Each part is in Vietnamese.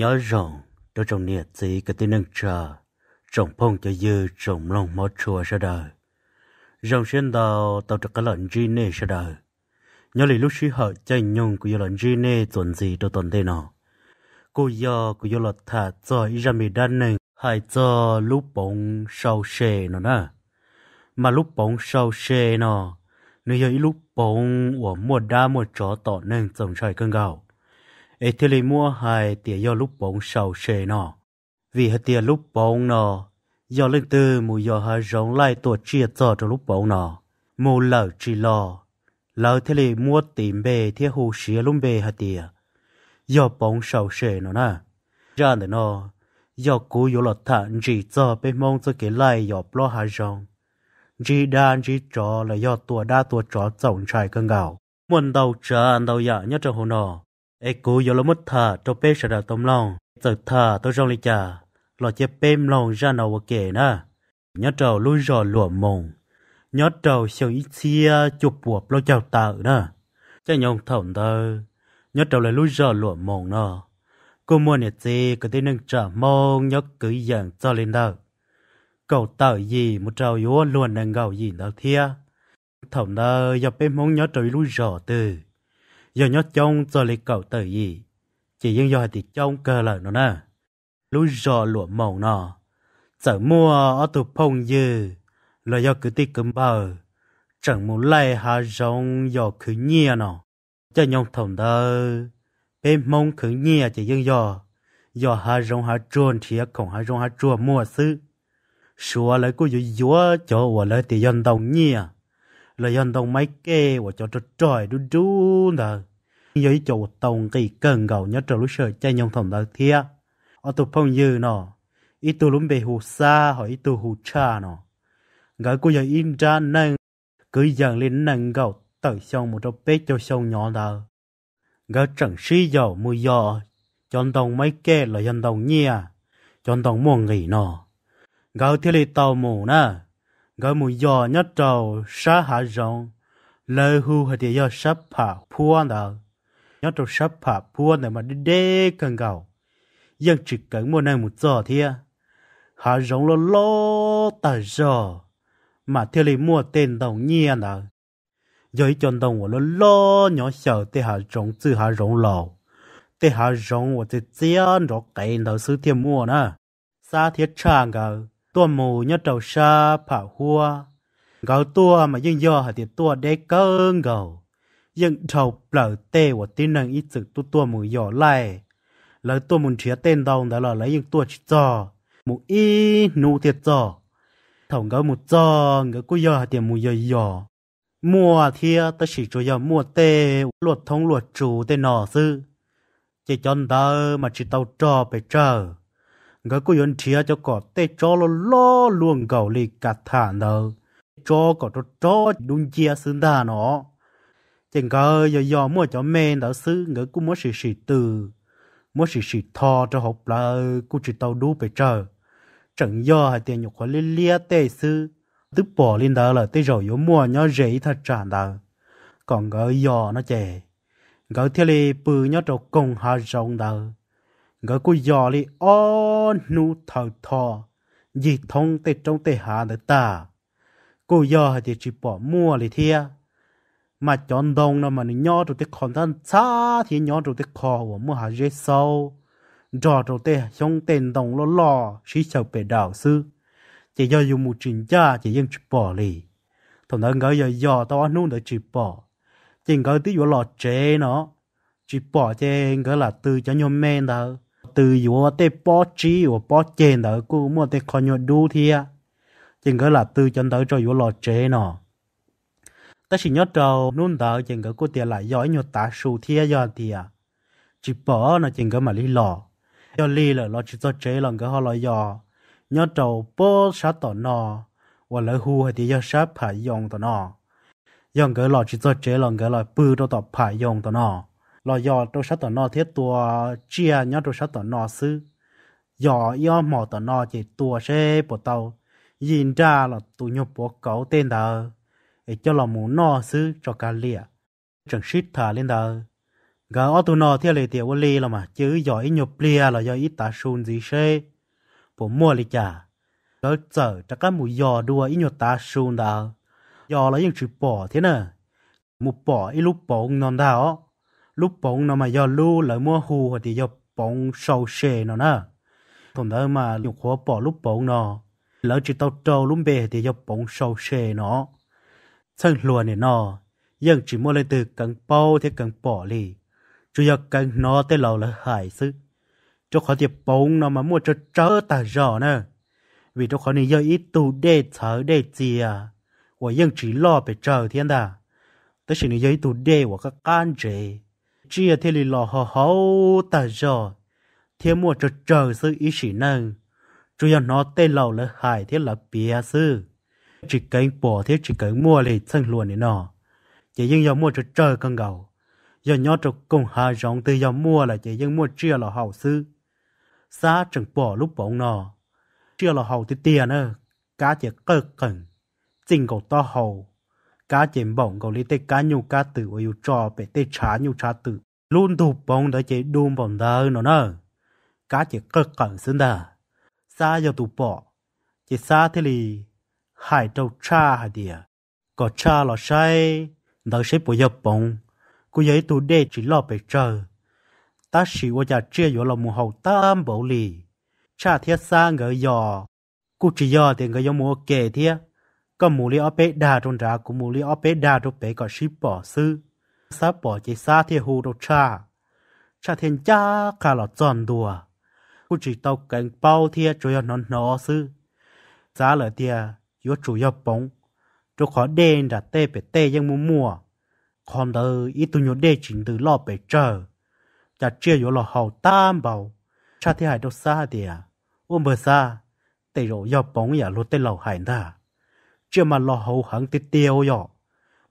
nhớ rộng đó trong nhiệt gì cái tin nâng chờ trồng phong cho dư trồng lòng mất chùa ra đời rồng xuyên đầu tạo trực cái lợn gì nè ra đời nhớ lý lúc xí hở chân nhung của lợn gì nè tuần gì đồ tuần thế nọ cô do của do lọt thả rồi ra mì đan nè hay cho lúc bóng sau xe nó nè mà lúc bóng sau xe nó nếu như lúc bóng của mùa đa mùa chó tỏ nên trồng trời cơn gạo ấy thì lấy mua hai tía do lúc bóng sầu sề nọ vì hai tía lúc bóng nọ do lên từ mù do hai giống lại tổ chia cho cho lúc bóng nọ mù lỡ chỉ lo lỡ thì lấy mua tìm bề thì hồ xía luôn bề hai tía do bóng sầu sề nọ nè ra để nọ do cú yếu lọt thản chỉ cho bên mong cho cái lại do lo hai giống chỉ đàn chỉ chó là do tua đa tua chó tổng trải cơn gạo muốn đầu chờ ăn đầu dạ nhất trong hồ nọ ai cú yo lo mất thở cho bé sợ đầu tôm lòng giờ thở tôi rong đi chả lo chế bêm lòng ra nào kể na nhớ trầu lui rò lụa mồng nhớ trầu siêu ít xia chụp buộc lo chào tạo na cha nhông thổng tơ nhớ trầu lại lui rò lụa mồng nè cô mua nè gì có thể nâng trả mong nhớ cứ dạng cho lên đâu cậu tạo gì một trầu yếu luôn nâng gạo gì đâu thia thổng tơ dọc bêm mong nhớ trầu lui rò từ giờ nhớ trông cho lấy cậu tự gì chỉ riêng giờ thì trông cơ lời nó nè lúi rò lụa màu nọ sợ mua ở tụ phong dư là do cứ tí cấm bờ chẳng muốn lấy hà rong do cứ nhia nọ cho nhông thòng đơ bên mong cứ nhia chỉ riêng giờ giờ hà rong hà chuồn thì không hà rong hà chuồn mua xứ sửa lại cô dụ dúa cho và lại thì dân đồng nhia là dân đồng mấy kê và cho trò trời đu đu nè 有一 chỗ tổng kỳ cần gạo nhớ trở lúc sợ chạy nhông thầm đào thia ở tụ phong dư nọ, ít tụ lúng bề hù xa hoặc ít tụ hù cha nọ, gái của giờ in ra nâng cứ dần lên nâng gạo tới xong một chỗ bế cho xong nhỏ đào gái chẳng sĩ dầu mùi dò chọn đồng mấy kê là dân đồng nhia chọn đồng mua nghỉ nọ, gái thiết lý tàu mù nè gái mùi dò nhất trầu xa hạ rộng lời hù hả tìa dò sắp hạ phu đào nhớ trong sắp phá phua này mà đi đê cần gạo dân chỉ cần một này một giờ thì họ giống lo lo tờ giờ mà thiệt lý mua tên đồng nhiên à nè, giới chân đồng của lo lo nhỏ sợ thì hạ rộng từ hạ rộng lầu thì hạ rộng của tê chiến rõ cái đầu sư thiên mua nè xa thiết trang gạo, tua mù nhớ trầu xa phá hua gạo tua mà dân do hạ thì tua đế cơn gạo. ยังเท่าเปล่าเต้ว่าตีนังอีสึตัวตัวมมอหย่อไล่แล้วตัวมันเชียเต้นดองแต่ละแล้วยังตัวชิจอหมูอีนูเทียจอถงก็หมูจอเกากูย่อเตียหมอย่อย่อมัวเทียตะฉีจอยมัวเตหลวดทงหลวดจูเตนอซื้อจะจอนเดอมาชิเตาจอไปเจอกากูยนเทียจะกอดเตจอลล้อลวงเก่าลีกัดฐานเดอจอกอดจอดุนเจียซึนดาเนาะ chẳng có giờ giờ mua cho men đó xứ ngỡ cũng muốn sự sự từ muốn sự sự thò cho học là ờ, cũng chỉ tàu đu phải chờ chẳng giờ hai tiền nhục khỏi liên lia tê xứ tức bỏ lên đó là tê rồi yếu mua nhó rễ thật tràn đó còn ngỡ giờ nó chè ngỡ theo lì bự nhó trâu công hà rộng đó ngỡ cô giờ lì ô nu thở thò gì thông tê trong tê hà nữa ta cô giờ thì chỉ bỏ mua lì thia mà chọn đông nó mà nó nhỏ rồi thì còn thân xa thì nhỏ rồi thì khó của mua hà dễ sâu trò rồi thì không tên đông lo lo sĩ sầu bề đảo sư chỉ do dùng một trình cha chỉ dân chụp bỏ lì thằng nó ngỡ giờ giờ tao ăn nuôi để chụp bỏ chỉ ngỡ tí vừa lọ chế nó chụp bỏ chế ngỡ là từ cho nhóm men đó từ vừa tê bỏ trí vừa bỏ chế đó cũng mua tê khó nhọ đu thia chỉ ngỡ là từ cho đỡ cho vừa lọt chế nó ta chỉ nhớ trâu nôn đỡ chừng cái cô tiền lại giỏi nhớ tá sù thia do thì à chỉ bỏ nó chừng cái mà lý lò do lý là lo chỉ cho chế lần cái họ lo do nhớ trâu bố sát tỏ nò và lỡ hù thì do sát phải dùng tỏ nò dùng cái lo chỉ cho chế lần cái lo bự đâu tỏ phải dùng tỏ nò lo do đâu sát tỏ nò thiết tua chia nhớ đâu sát tỏ nò sư do do mỏ tỏ nò chỉ tua xe bộ tàu nhìn ra là tụi nhóc bố cậu tên đó ấy cho lòng mù no xứ cho cả lìa chẳng shit thả lên đó gà ô tu no theo lệ tiểu ô lì là mà chứ giỏi nhộp lìa là do ít ta sùn gì xê bộ mua lì chả đó chở cho các mù giò đua ít nhộp ta sùn đó giò là những chữ bỏ thế nè mù bỏ ít lúc bỏ non đó lúc bỏ nó mà do lu là mua hù thì do bỏ sầu xê nó nè thằng đó mà nhục khó bỏ lúc bỏ nó lỡ chỉ tao trâu lúc bề thì do bỏ sầu xê nó chân lùa này nọ nhưng chỉ mua lên từ cần bao thế cần bỏ lì chủ yếu cần nó tới lâu là hại sức cho khó tiệp bóng nó mà mua cho trớ tà rõ nè vì cho khó này giờ ít tù đê thở đê gì à và nhưng chỉ lo về chờ thiên đà tới sự này giờ ít tù đê và các can chế chỉ là thế lì lo hò hấu tà rõ thiên mua cho chờ sự ý sĩ năng chủ yếu nó tới lâu là hại thế là bia sư chỉ cái bỏ thế chỉ cái mua để thân luôn này nọ chỉ nhưng giờ mua cho trời con gầu giờ nhớ cho công hà rộng từ giờ mua là chỉ nhưng mua chưa là hậu sư xa chẳng bỏ lúc bỏ nọ chưa là hậu thì tiền ơ cá chỉ cơ cần trình cầu to hậu cá chỉ bỏng cầu lấy tay cá nhu cá tử ở yêu trò về tay trá nhu trá tử luôn thủ bóng đó chỉ đùm bỏng đó nó nơ cá chỉ cơ cần xứng đà xa giờ tụ bỏ chỉ xa thế lì hai trâu cha hà địa có cha là sai đó sẽ bồi dập bông cô giấy tụ đê chỉ lo bề chờ ta chỉ qua nhà chia yếu lòng mù hậu tam bảo lì cha thiết xa ngỡ giò cô chỉ giò thì ngỡ giò mua kề thiết có mù li ở bế đà trong đá của mù li ở bế đà trong bể có ship bỏ sư sa bỏ chỉ sa thì hù đâu cha cha thiên cha cả là tròn đùa cô chỉ tàu cảnh bao thiết cho nó nó sư giá lời tiền yếu chủ yếu bóng cho khó đen ra tê bể tê giang mua mua còn đỡ ít tu nhớ đê chỉnh từ lo bể chờ đã chia yếu lo hậu tam bảo cha thi hải đâu sa thì à ôm sa, xa tê rồi yếu bóng ya lô tê lầu hải ta chưa mà lo hậu hẳn tê tiêu yo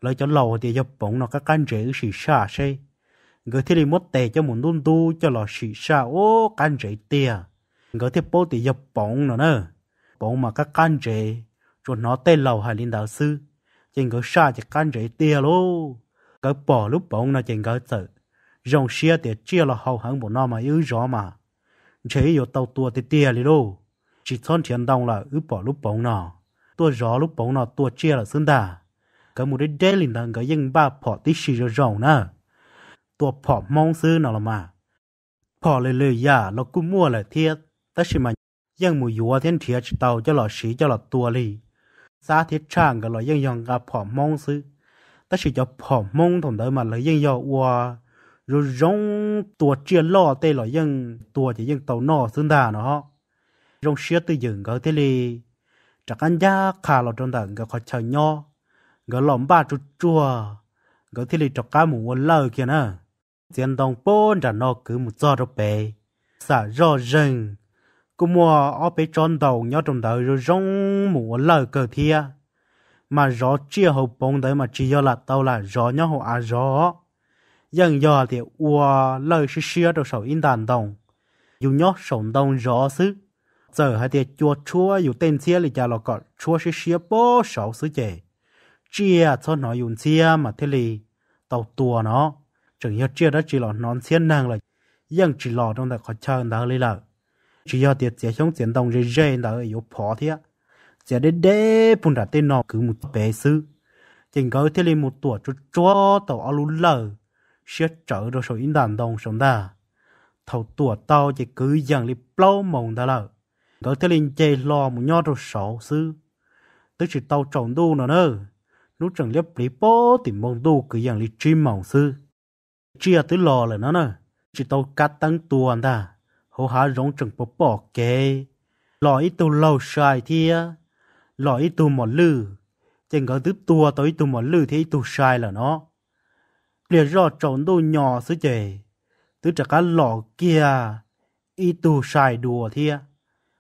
lấy cho lầu thì yếu bóng nó các căn rễ xì xa xe người thì mất tê cho muốn đun tu cho lo xì xa o căn rễ tia người thì bố thì yếu bóng nó nữa bóng mà các căn rễ rồi nó tên lầu hải linh đạo sư chừng có xa chỉ can rễ tia lô cái bỏ lúc bóng nó chừng có sợ rồng xia thì chia là hầu hẳn bọn nó mà yếu rõ mà chỉ yếu tàu tua thì tia lì lô chỉ thon thiên đông là ứ bỏ lúc bóng nó tua rõ lúc bóng nó tua chia là xương đà cái mục đích đế linh đang cái yên ba bỏ tí xì rồi rồng nè tua bỏ mong sư nó là mà bỏ lời lời ya nó cũng mua lại thiết, tất nhiên mà yên mùi yếu thiên thiệt tàu cho là xí cho là tua lì xa thiết trang cái loại dân dòng gặp phỏ mông sư ta chỉ cho phỏ mông thằng đó mà lấy dân dòng qua rồi rong tua chia lo tê loại dân tua chỉ dân tàu nọ xương nó rong xía tư dựng cái thế chắc anh gia khá lo trong đằng cái khó chờ nho cái lòng ba chút chua cái thế li chắc cá mù lơ kia nè tiền đồng bốn trả nó cứ một giọt rồi bể xả rõ rừng cô mua ở bên trong đầu nhớ trong đầu rồi rong mùa lờ cờ thia mà rõ chia hậu bông đấy mà chỉ là tao là rõ nhớ hậu à rõ nhưng giờ thì ua lời xí xía đầu sầu in đàn đồng dù nhớ sống đông rõ xứ giờ hai tiệt chua chua dù tên xía thì chả lọ cọ chua xí xía bó sầu xứ chè chia cho nó dùng chia mà thế lì tàu tua nó chẳng nhớ chia đó chỉ là nón xiên nàng là nhưng chỉ lọ trong đại khó chơi đó lấy lợi chỉ cho tiệt chế chống chiến đồng rơi rơi là yếu phó thế chế đến đế bùn đã tên nó cứ một bé sư chỉnh có thế lên một tuổi cho cho tàu alo lờ sẽ trở rồi sôi in đàn đồng sống ta thầu tuổi tao chỉ cứ dần đi plau mộng ta lờ có thế lên chơi lo một nho rồi sổ sư tức chỉ tàu trồng đu nó nữa nút chẳng liếp lý bố thì mong đu cứ dần đi chim mộng sư chia tới lo là nó nữa chỉ tàu cắt tăng tuần ta hô há rong trừng bó bỏ kê. Lò ít tù lâu xài thia, lò ít tù mỏ lư. Chẳng có thứ tua tới tù mỏ lư thì ít tù xài là nó. Lìa rõ trốn đồ nhỏ sứ chề. Tứ trả cá lò kia, ít tù xài đùa thia.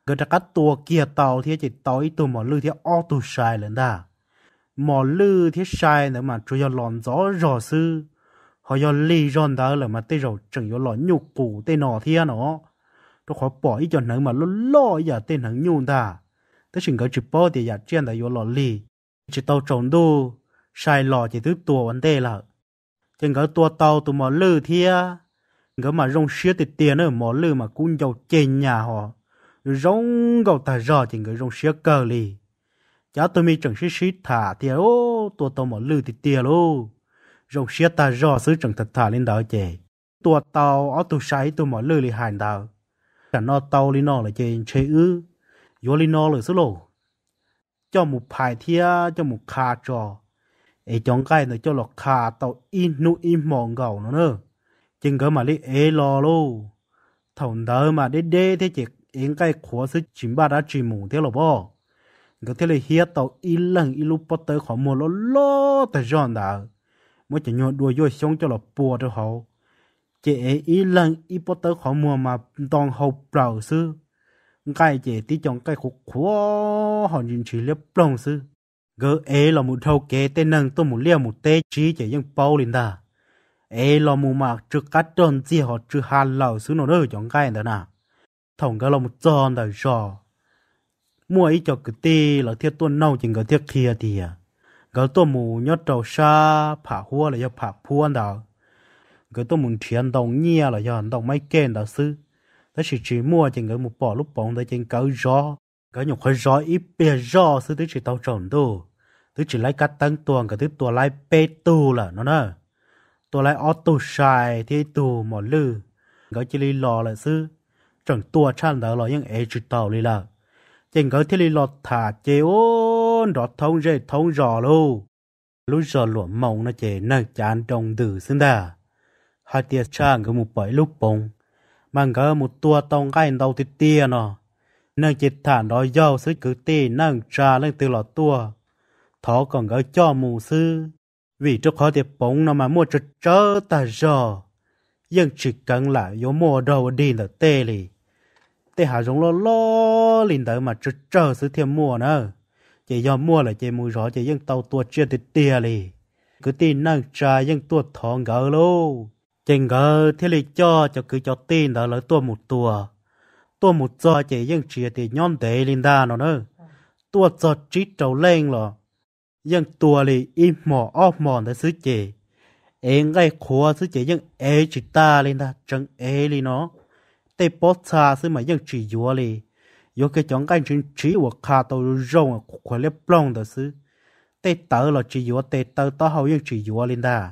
Gỡ trả cá tua kia tàu thia chỉ tàu ít tù mỏ lư thì o tù xài lần ta. Mỏ lư thì xài nữa mà trôi lòn gió rõ sư họ do lì ròn đó là mà tê rồi chẳng do lọ nhục củ tê nọ thia nó đó khó bỏ ý cho nắng mà lo lo giờ tên nắng nhung ta tới chừng có chụp bao thì giờ trên đã vô lò lì chỉ tàu trồng đu sai lò chỉ thứ tua vấn đề là chừng có tua tụi mò lư thia có mà rong xía thì tiền nữa mò lư mà cũng giàu trên nhà họ rong gầu ta rò chừng rong xía cờ lì chả tôi mi chẳng xí xí thả thì ô tua tàu mò lư thì tiền luôn rong xía ta rò xứ chẳng thật thả lên đó chè tua ở tụ sai tụi mò lư lì hành đạo แต่นอเตาลีนอเลยเจนเชอือยลีนอเลยสโลเจ้าหมูพายเทียเจ้าหมูคาจอไอจองไก่เนเจ้าหลอกคาเตาอินนุอิมองเก่าเนาะเนอะจึงก็มาลิเอรอโลถอนเดอมาเด้เด้เทจิกเองไก่ขัวซึจิมบาดาจิมูเทลบ่ก็เทเลยเฮียเตาอิลังอิลูปเตอขอมัวลอลอแต่จอนดาเมื่อจะโยนด้วยย่อยชงเจ้าหลอกปัวเจ้าเขา chị ý lần ý bắt tới khó mùa mà toàn hậu bảo sư cái chị tí chọn cái khúc khó họ nhìn chỉ liếp lòng sư gỡ ế là một thâu kế tên nâng tôi một liều một tê chí chỉ dân bao lên ta ế là một mà trước cắt tròn gì họ trước hà lão sư nó đỡ chọn cái đó nà thằng cái là một tròn đời trò mua ý cho cái tê là thiết tuân nâu chừng cái thiết kia thì à gỡ tôi mù nhót đầu xa phá hua là do phá phuan đó người tôi muốn thiền đồng nghe là do hành động mấy kén đạo sư đó chỉ chỉ mua chỉ người một bỏ lúc bóng để trên cầu gió cái nhục hơi gió ít bia gió sư tôi chỉ tàu trộn đồ tôi chỉ lấy cắt tăng tuồng cái thứ tua lấy bê tu là nó nè tua lấy ô tu xài thì tu mỏ lư cỡ chỉ lý lò là sư chẳng tua chăn đỡ là những ấy chỉ tàu lý là trên cỡ thì lý lò thả chế ôn đó thông dễ thông rõ luôn lúc giờ luộm mộng nó chế nâng chán đồng tử xứng đà hai tia trang cái một bảy lúc bông mang cái một tua tông cái đầu tia tia nó nâng chít thản đó dâu sức cứ tì nâng trà lên từ lọ tua thó còn gỡ cho mù sư vì trước khó tiệp bóng nó mà mua cho chớ ta rò nhưng chỉ cần là yếu mua đầu đi là tê lì tê hạ lo lo lìn tới mà cho chớ sư thiêm mua nữa chỉ do mua là chỉ mù rõ chỉ nhưng tàu tua chia tít tia lì cứ tì nâng trà nhưng tua thó gỡ luôn chừng gỡ thế lý cho cho cứ cho tin đó lấy tua một tua tua một giờ chỉ dân chia thì nhon thế lên đa nó nữa tua giờ chỉ trâu lên lo dân tua lì im mò óp mòn để xứ chỉ em ngay khóa xứ chỉ dân ế chỉ ta lên đa chẳng ế lì nó tê bó xa xứ mà dân chỉ dùa lì yo cái chọn cái chuyện chỉ của khá tàu rong khỏe lép plong đó xứ tê tớ là chỉ dùa tê tớ tao hầu dân chỉ dùa lên đa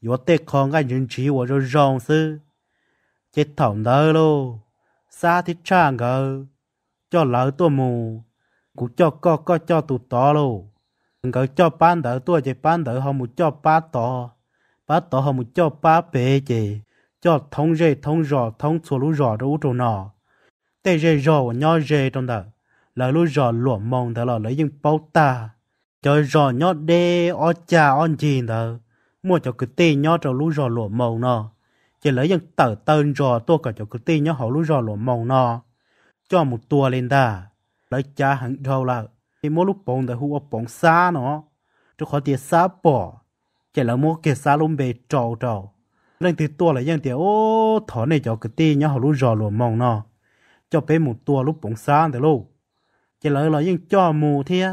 有得看个人气我就让是，这头的喽，啥的唱个，叫老多母，古叫个个叫多多喽，个叫班的多这班的好么叫八多，八多好么叫八百这，叫通热通热通错路热都中了，但热热我鸟热中的，来路热落梦的了，来用包打，叫热鸟的我家安静的。mua cho cái tê nhó cho lũ rò lụa màu nọ chỉ lấy dân tờ tên rò tua cả cho cái tê nhó họ lũ rò lụa màu nọ cho một tua lên ta lấy cha hẳn rau là thì mỗi lúc bóng đã hú ở bóng xa nó cho khó tiền xa bỏ chỉ là mua cái xa luôn bề trầu trầu lên từ tua là dân tiền ô thỏ này cho cái tê nhó họ lũ rò lụa màu nọ cho bé một tua lúc bóng xa để luôn chỉ lấy là dân cho mù thế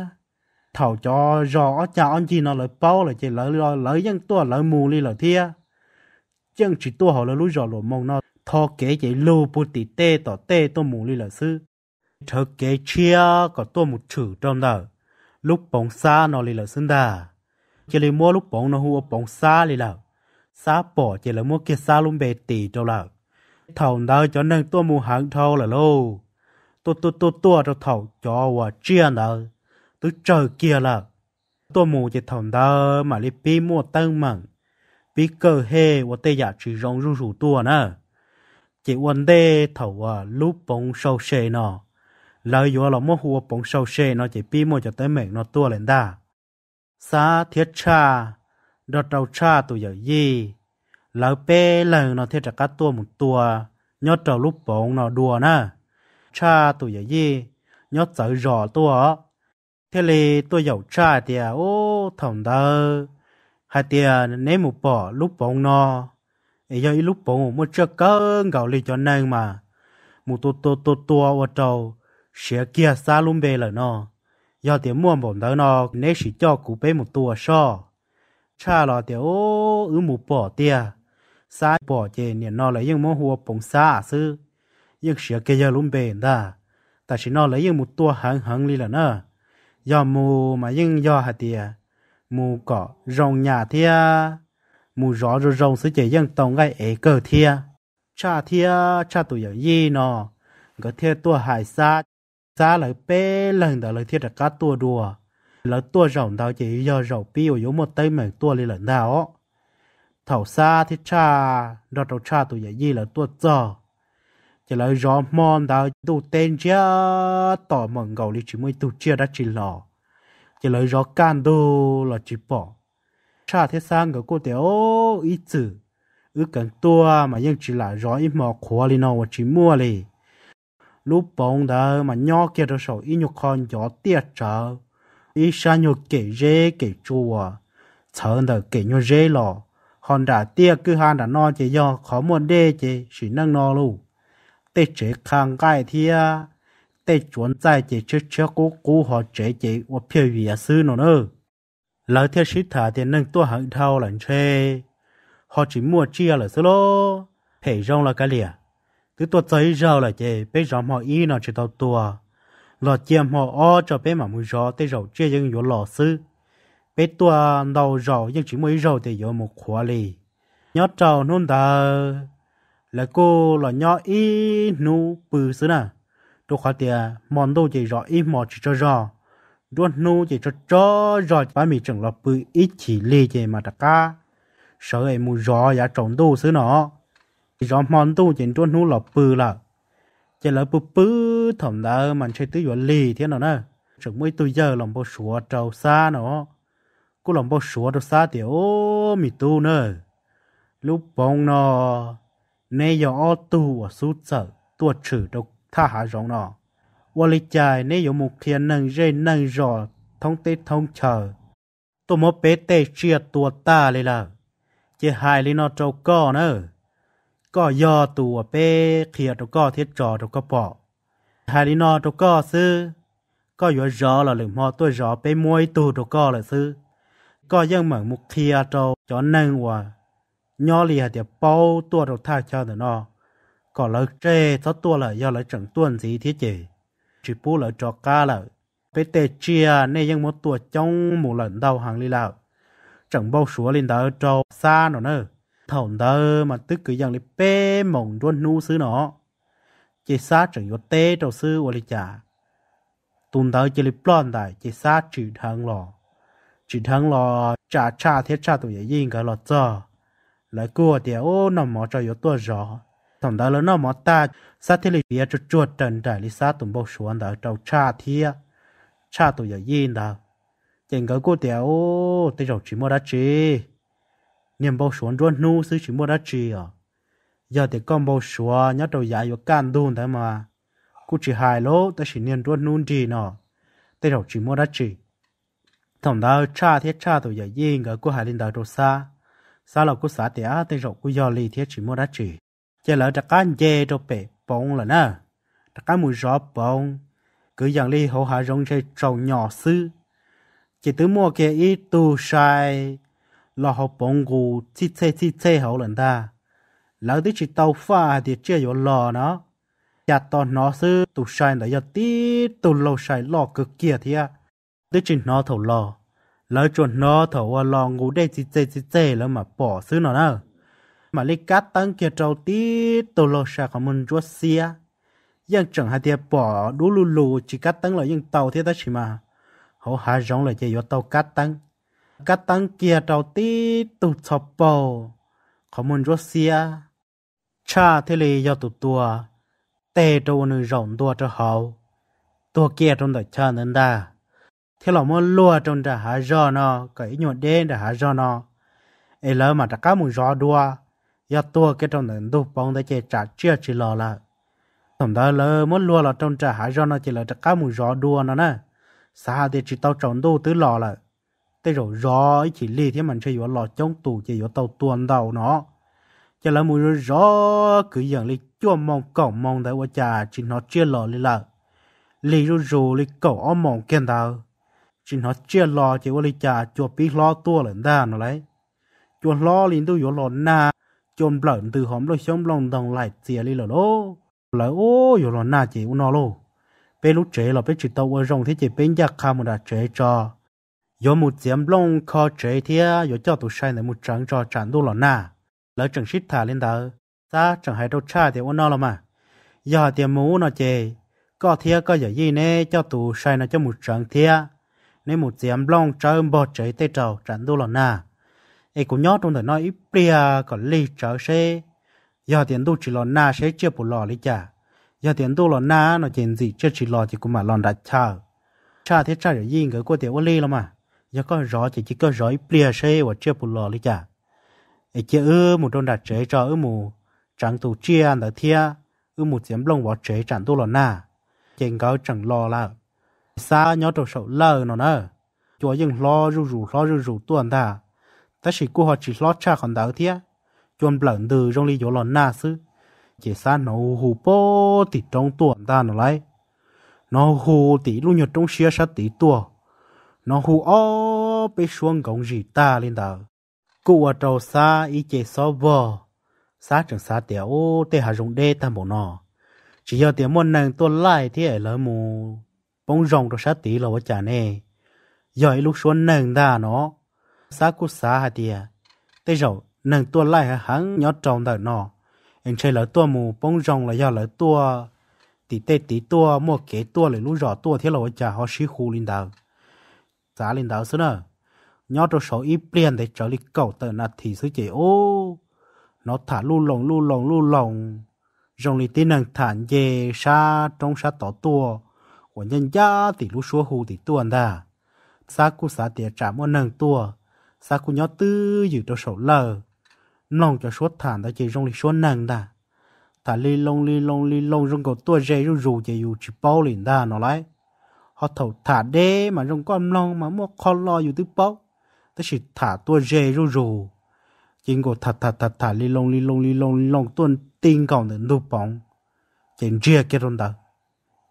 thầu cho rõ cho anh chị nó lại bao lại chị lỡ lỡ lỡ dân tua lỡ mù đi lỡ thia chân chỉ tua họ lỡ lũ rõ lỗ mông nó thọ kế chị lưu bù tì tê tỏ tê tô mù đi lỡ sư thọ kế chia có tua một chữ trong đó lúc bóng xa nó đi lỡ xưng đà chị lấy mua lúc bóng nó hùa bóng xa đi lỡ xa bỏ chị lấy mua kia xa luôn bề tì cho là, thầu đó cho nên tua mù hàng thầu là lô tua tua tua tua cho thầu cho và chia nào tôi chờ kia là tôi mù chỉ thằng đó mà đi bi mua tân mặn bi cơ hê và tê giả chỉ rong rú rú tua nè chỉ vấn đề thầu à lúc bóng sâu xe nó lời vừa là mua hùa bóng sâu xe nó chỉ bi mua cho tới mẹ nó tua lên đà xa thiết cha đợt đầu cha tụi giờ gì lỡ bê lần nó thiết trả cá tua một tua nhớ trầu lúc bóng nó đùa nè cha tụi giờ gì nhớ sợ rõ tua thế là tôi giàu cha thì à, ô thằng đó hai tiền nếu một bỏ lúc bóng no ấy giờ lúc bóng một chưa có gạo lì cho nên mà một tô tô tô tô ở trâu sẽ kia xa luôn về là nó giờ thì mua bóng đó nó nếu chỉ cho cụ bé một tua so cha là thì ô ứ một bỏ tiền xa bỏ chè nên nó lại những món hùa bóng xa sư nhưng sẽ kia giờ luôn về ta ta chỉ lại những một tua hàng hàng lì là nó do mù mà nhưng do hạt tìa mù cỏ rồng nhà thia mù rõ rồi rồng sẽ chỉ dân tông gai ế cờ thia cha thia cha tụi dân gì nó có thia tua hải xa xa lại bê lần đó lại thia đặt cá tua đùa lời tua rồng đó chỉ do rồng piu giống một tay mình tua lên lần đó thảo xa thì cha đó đầu cha tụi dân gì là tua giò chỉ là gió mòn đã đủ tên chia tỏ mỏng gầu đi chỉ mới tụ chưa đã chỉ lò chỉ là gió can đô là chỉ bỏ cha thế sang cái cô tiểu ít chữ ư cần tua mà nhưng chỉ là gió ít mò khóa đi nó chỉ mua đi lúc bóng đó mà nhỏ kia đó sầu ít nhục con gió tiệt chờ ít sa nhục kể dê kể chùa chờ đợi kể nhục dê lò hòn đã tiệt cứ han đã no chỉ do khó muốn đê chỉ chỉ năng no luôn tê chế khang gai thì à. tê chuẩn tại chế chế chế cố cố họ chế chế và phiêu vía à sư nó nữa lỡ theo sĩ thả thì nâng tua hận thao lần chê họ chỉ mua chia à là sư lô phải rong là cái lìa từ tua giấy rau là chế bây giờ họ y nó chỉ tao tua lọ chiêm họ o cho bé mà mua gió tê rau chia dân yếu lò sư bé tua đầu rau nhưng chỉ mới rau thì yếu một khóa lì nhót trâu nôn đời là cô là nhỏ ý nu bự xứ nè đồ khóa tiền món đồ chỉ rõ ý mò chỉ cho rõ đồ nu chỉ cho cho rõ ba mì chẳng là bự ít chỉ lì chỉ mà đặc ca sợ em mù rõ giá trộn đồ xứ nọ, chỉ rõ món đồ chỉ đồ nu là bự là chỉ là bự bự thầm đó mình chơi tự dọn lì thế nào nè chẳng mấy tôi giờ lòng bao sủa trâu xa nọ, cô lòng bao sủa trâu xa thì ô mì tu nè lúc bông nó นยอาตัวสูเจตัวฉือดท่าหารองนอวลิจายนยมุกเทียนหนึ่งเจนหนึ่งจอท้องเตท้องเชฉตัวมเปเตเชียตัวตาเลยล่ะเจหายลินอโจก็เนอก็ย่อตัวเปเขียตัวก็เทียจอตัวก็ปอหายลินอโจก็ซื้อ ก็ย่อจอละหรือมอตัวจอเปมวยตัวตัวก็เลยซื้อ ก็ยังเหมือนมุกเทียโจจอนหนึ่งว่า nhỏ li hạt tiệp bao tua đầu tha cho nó nó có lỡ chê cho tua là do lỡ chẳng tuần gì thế chị chỉ bù lỡ cho ca lỡ bé tê chia nên ยัง một tua trong một lần đầu hàng lì lỡ chẳng bao số lên đó cho xa nó nữa thầu đó mà tức cứ rằng lì bé mỏng luôn nu xứ nó chỉ xa chẳng có tê trâu sư của lì chả tùn đó chỉ lì plon đại chỉ xa chỉ thằng lò chỉ thằng lò cha cha thiết cha tụi dễ dàng cái lò cho lại cô thì ô nó mò cho yếu tua rõ thằng đó là nó mò ta sát thế lịch bia cho chuột trần trải lý sát tụng bao xuống đó trâu cha thia cha tụi giờ yên đó chẳng có cô thì ô tới rồi chỉ mua đá chi niềm bao xuống ruột nu xứ chỉ mua đá chi à giờ thì con bao xuống nhớ trâu dài yếu can đun thế mà cô chỉ hài lỗ tới chỉ niềm ruột nu gì nọ tới rồi chỉ mua đá chi thằng đó cha thiết cha tụi giờ yên cái cô hài linh đó trâu sa? sao là cú xã thì á tên rồi cú do li thiết chỉ mua ra chỉ chỉ lỡ đặc cá dê đồ bể bông là na, đặc cá mùi rõ bông cứ dạng li hậu hạ rong chơi trong nhỏ sư chỉ tứ mua kia ít tu sai lo học bóng gù chi chê chi chê hậu lần ta lỡ tí chỉ tàu pha thì lò nó chặt to nó sư tu sai đã giờ tí tu lâu sai lò cực kia thì á tí chỉ nó thầu lò lỡ chuẩn nó thở qua lò ngủ đây chỉ chê chỉ chê mà bỏ xứ nó nữa mà lấy cát tăng kia trâu tí tổ lô của mình chúa xia dân chẳng hai tiệp bỏ đu lù chỉ cát tăng là dân tàu thế đó chỉ mà họ hạ giống là chơi vô tàu cát tăng cát tăng kia trâu tí tụ chọc của mình chúa xia cha thế lì do tụ tùa tê trâu nữ rộng tùa cho hậu tùa kia trong đời cha nên đà khi lò mò lúa trong đã hạ gió nó cái nhọn đen đã hạ gió nó ấy lỡ mà đã có một gió đua do tua cái trong nền đu bóng để chạy trả chia chỉ lò là tổng đó lỡ muốn lúa là trong đã hạ gió nó chỉ là đã cá mù gió đua nó nè xa thì chỉ tao trồng đu tứ lò là tới rồi gió chỉ lì thế mình sẽ yếu lò trong tủ chỉ yếu tàu tuần đầu nó cho là mùi gió cứ dần lên chua mong cổng mong đấy qua trà chỉ nó chia lò lì là lì rồi rồi lì cổng mong kiên tao chỉ nó chia lo chỉ có lý trả cho biết lo tua lần ta nó lấy cho lo liền tôi vô lo na chôn lợn từ hôm lo xong lòng đồng lại xìa đi lỡ lô lại ô vô lo na chỉ nó lô bên lúc chế là bên chỉ tàu ở rồng thì chỉ bên giặc kham đã chế cho vô một diễm long kho chế thế vô cho tụ sai này một trận cho trận đu lọ na lỡ chẳng xít thả lên đầu, ta chẳng hay đâu cha thì à. nó là mà giờ tiền mũ nó chê có thế có giờ gì nè cho tụ sai nó cho một trận thế nên một giám long trơm bọt cháy tê trầu trắng đô lọ nà. Ê cũng nhót trong thời nói ít bìa có lì trở xe. Giờ tiền đô chỉ lọ nà sẽ chưa bù lọ lý chả. Giờ tiền đô lọ nà nó chèn gì chưa chỉ lọ chỉ cũng mà lòn đặt chờ. Cha thế cha rồi yên cái cô tiểu ô lì lắm mà. Giờ có rõ chỉ chỉ có rõ ít bìa xe và chưa bù lọ lý chả. Ê chê ư một đôn đặt chế cho ư mù trắng tù chia ăn đã thia ư một giám long bỏ chế trắng đô lọ nà. Chèn gáo chẳng lò là xa nhỏ trâu sầu lờ nó nè chúa dừng lo rù rù lo rù rù tuần ta ta chỉ cô họ chỉ lo cha còn đỡ thế chuồn bẩn từ trong ly chỗ lòn na sư chỉ xa nó hù bố tỉ trong tuần ta nó lấy nó hù tỉ luôn nhột trong xia sát tỉ tuần nó hù ó bê xuống gọng gì ta lên tờ cụ ở trâu xa ý chế xó vò xa trường xa tẻ ô tê hà rung đê tham bộ nọ chỉ giờ tiếng môn nàng tuôn lại thì ở lỡ mù bông rồng rồi sát tí là vợ chả nè giỏi lúc xuống nâng đa nó sát cú xa hà tìa tê rồi nâng tua lại hắn nhỏ tròn đời nó anh chơi lỡ tua mù bông rồng là do lỡ tua tí tê tí tua mua kế tua lại lúc rõ tua thế là vợ chả họ xí khu lên đào giá lên đào xưa nè nhỏ trò số ít tiền để trở đi cầu tờ nạt thì sư chị ô nó thả lu lồng lu lồng lu lồng rồng lì tí nâng thản về xa trong xa tỏ tua 我 nhân 家 thì lúc số hù thì tuần đà sa cú sa tiệt trả mua nâng tua sa cú nhó tư dự cho sổ lờ lòng cho số thản đã chỉ rong lì số nâng đà thả lì lông lì lông lì lông rong cầu tua dây rong rù chạy dù chỉ bao liền đà nó lại họ thầu thả đê mà rong con lông mà mua con lo dù tư bao tức chỉ thả tua dây rong rù chính cổ thả thả thả thả lì lông lì lông lì lông lì lông tuần tin cầu đến đu bóng chèn chia rong đà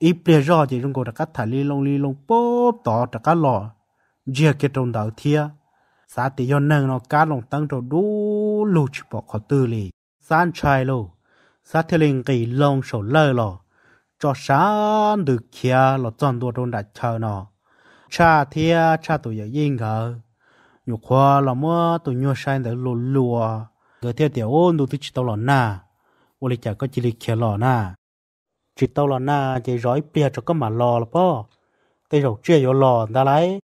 อีเปลี่ยนรอจีรงกูตะกัดถ่ายลีลงลีลงปุ๊บต่อตะกัดหล่อเจียเกตรงดาวเทียสาติยอนเนงนอการลงตั้งตัวดูลูชิบอกขอตื่อเลยสานชายโลสาติลิงกีลงโฉเล่หล่อจอสานดึกเคียหล่อจอนตัวโดนดัดเชานอชาเทียชาตัวใหญ่ยิ่งเหรออยู่ควาละเมื่อตัวยัวชายเดือดลัวเกิดเทียเดียวโอนดูที่จิตตลอดหน้าวันนี้จะก็จิริเคียหล่อหน้า chỉ tao là na chỉ rói bia cho các mà lò là po tây rầu chia yếu lò ta lấy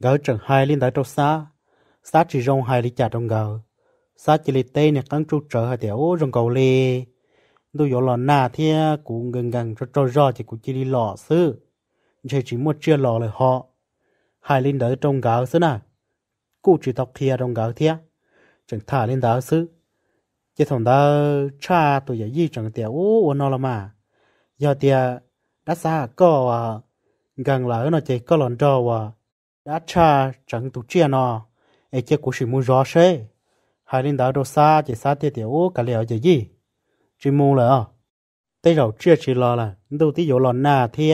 gỡ chẳng hai linh tới đâu xa xa chỉ rong hai lý chả trong gỡ xa chỉ lý tây này căng trụ trở hai tiểu rong cầu lì tôi yếu lò na thì cũng gần gần cho cho rõ chỉ cũng chỉ đi lò sư chỉ chỉ một chia lò là họ hai linh tới trong gỡ sư nè cụ chỉ tóc kia trong gỡ thia chẳng thả linh đó sư chỉ thằng đó cha tôi giờ gì chẳng tiểu ô nó là mà giờ thì à, đã xa có à, gần là nó chỉ có lần và đã cha chẳng tổ chức nó ấy chỉ cũng chỉ muốn rõ thế hai linh đạo đồ xa chỉ xa thì tiểu cả liệu gì gì chỉ muốn là tây rồi chia chỉ lo là đầu tí dụ lo nà thì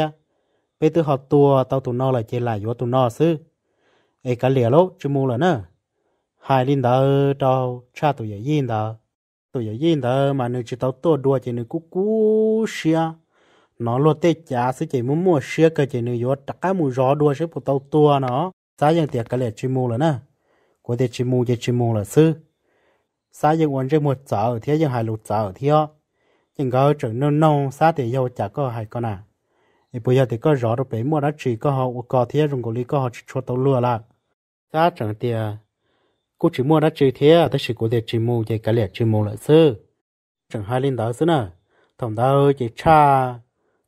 bây giờ họ tua tao tụ nó là chỉ lại dụ tụ nó sư ấy cả liệu lỗ chỉ muốn là nữa hai linh đạo cho cha tụ gì đó tụ gì gì đó mà nếu chỉ tao tua đua chỉ nếu cú cú xia nó lo tê chả sẽ chỉ muốn mua xe cái chỉ nếu yếu tất cả mua gió đua sẽ bắt tàu tua nó giá dân tiền cái lệ chỉ mua là nè có thể chỉ mua chỉ chỉ mua là sư giá dân quan trọng một giờ thì dân hai lục giờ thì ó nhưng có chừng nông nông giá thì yếu chả có hai con à thì bây giờ thì có rõ được bé mua đã chỉ có họ có thì dùng cổ lý có họ chỉ cho tàu lừa là giá chẳng tiền cô chỉ mua đã chỉ thế tới chỉ có thể chỉ mua chỉ cái lệ chỉ mua là sư chẳng hai linh đó sư nè thằng đó chỉ cha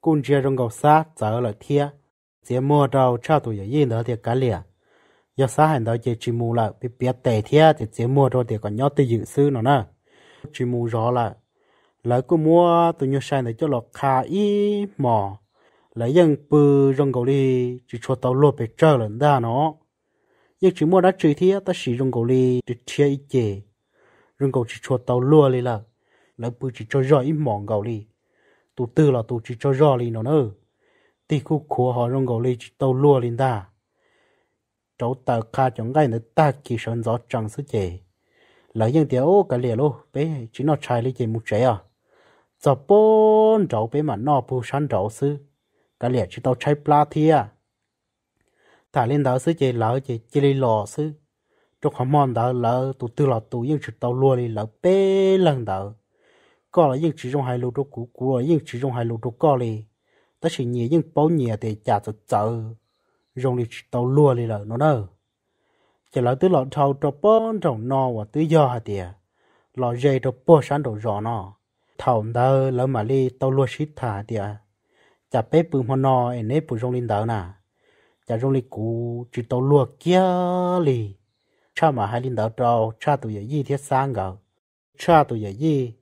cũng chưa rong gạo xa giờ là thia chỉ mua đầu trao tụi yên đó thì cả liền giờ xa hành đó chỉ chỉ mua là bị biết tệ thia thì chỉ mua rồi thì còn nhớ tới dự sư nó nè chỉ mua rõ là lỡ cũng mua tụi nhau sai để cho lọ khá y mỏ lỡ dân bự rong gạo đi chỉ cho tàu lô bị trơ lần ra nó nhưng chỉ mua đã trừ thia ta chỉ rong gạo đi chỉ chia ít chè rong gạo chỉ cho tàu lô đi là lỡ bự chỉ cho rõ ít mỏ gạo đi tụ tư là tụ chỉ cho rõ lên nó nữa tí khu khóa họ rong gầu lên chỉ tàu lúa lên ta cháu tàu kha chẳng gai nữa ta kỳ sơn gió trăng sức chế lấy những tiếng ô cái lìa lô bé chỉ nó chạy lên chế một chế à giờ bốn cháu bé mà nó bu sẵn cháu sư cái lìa chỉ tàu chạy pla thi à ta lên đó sư chế lỡ chế chế lên lò sư trong họ mòn đó lỡ tụ tư là tụ những chỉ tàu lúa lên lỡ bé lần đó có là những chỉ trong hai lô trúc cũ cũ là những chỉ trong hai lô trúc có lì tất nhiên nhiều những bao nhiêu để trả cho chợ rong đi tàu lúa lì là nó đâu chỉ là từ lọ thau cho bốn trong nọ và từ giờ hả tiệt lọ dây cho bốn sáng đầu rõ nó, thau đó lỡ mà đi tàu lúa xít thả tiệt chả bé bự mà nọ em nấy bự rong lên đỡ nà chả rong lên cũ chỉ tàu lúa kia lì cha mà hai lên đỡ trâu cha tụi giờ gì thiết sáng gạo cha tụi giờ gì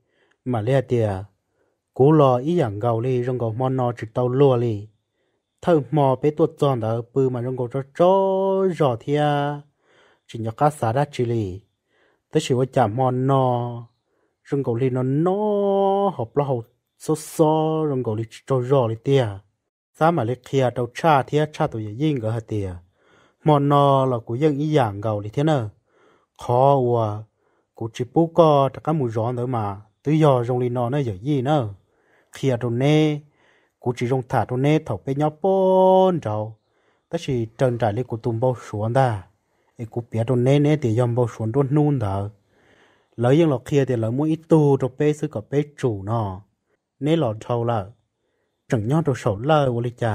mà lẽ tiệt à, cú lo ý dạng gầu li rong gầu mòn nọ chỉ tàu lùa li thơ mò bé tuột tròn đó bự mà rong gầu cho cho rõ thia chỉ nhớ cá xả ra chỉ li tới chỉ có chả mòn nó, rong gầu li nó nó hộp lo hộp số số rong gầu li cho rõ li tiệt sao mà lấy kia đầu cha thia cha tụi gì yên gỡ tiệt mòn nó là cú dân ý dạng gầu li thế nè khó quá cú chỉ bú co tất cả mù rõ nữa mà ตือยอรงลีนอเนยยี่เนอเขียตรงเนกูจีรงถาตรงเนถอเปยอปอนเราแต่ชีจังใจเลกูตุ่มเบาสวนดาไอ้กูเปียตรงเนเนี่ยยอมบาสวนโดนนู่นเถอะแล้วยังหลอกเขียแต่เราม่วยตูตรงเปซื้อกับเปจูเนอเน่หลอดเท่าละจังยอดตัวสาเลยวลิจา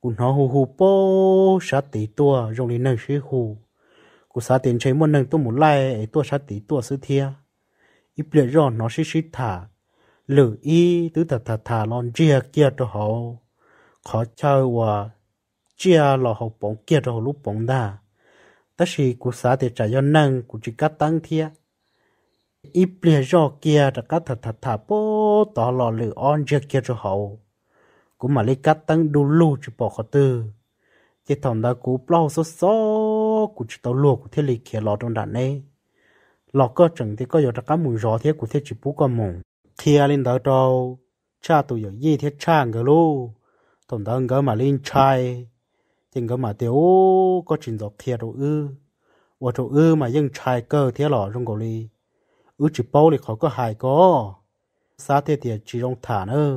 กูหนอหูหูโป้ชาติตัวรงลีนเนยชื่หูกูสาเตยใช้มวนหนึ่งตัวหมุนไล่ไอ้ตัวชาติตัวซื้อเทีย ít bịa rõ nó xí xí thả lử y tứ thật thật thả lon chia kia cho họ khó chơi và chia lò họ bóng kia cho họ lúc bóng đà ta sĩ của xã thì trả cho năng của chỉ cắt tăng thia ít bịa rõ kia là cắt thật thật thả bố tỏ lò lử on chia kia cho họ cũng mà lấy cắt tăng đu lù chỉ bỏ khó tư chỉ thằng đã cú plau số số cú chỉ tàu luộc cú thế lịch kia lò trong đàn này ลอกก็จังที่ก็อยู่ตะกั้มุ่งรอเทียกุเทจิปุกมงเทียลินเดอร์โตชาตุอยู่ยี่เทียช่างกัลูตอนเดินก็มาลินชาย จึงก็มาเดียวก็จินดอกเทียตัวอื้อว่าตัวอื้อมายังชายก็เทียหล่อรงกุลีอือจิปโลีเขาก็หายก็สาเทียเทียจีรงฐานเออ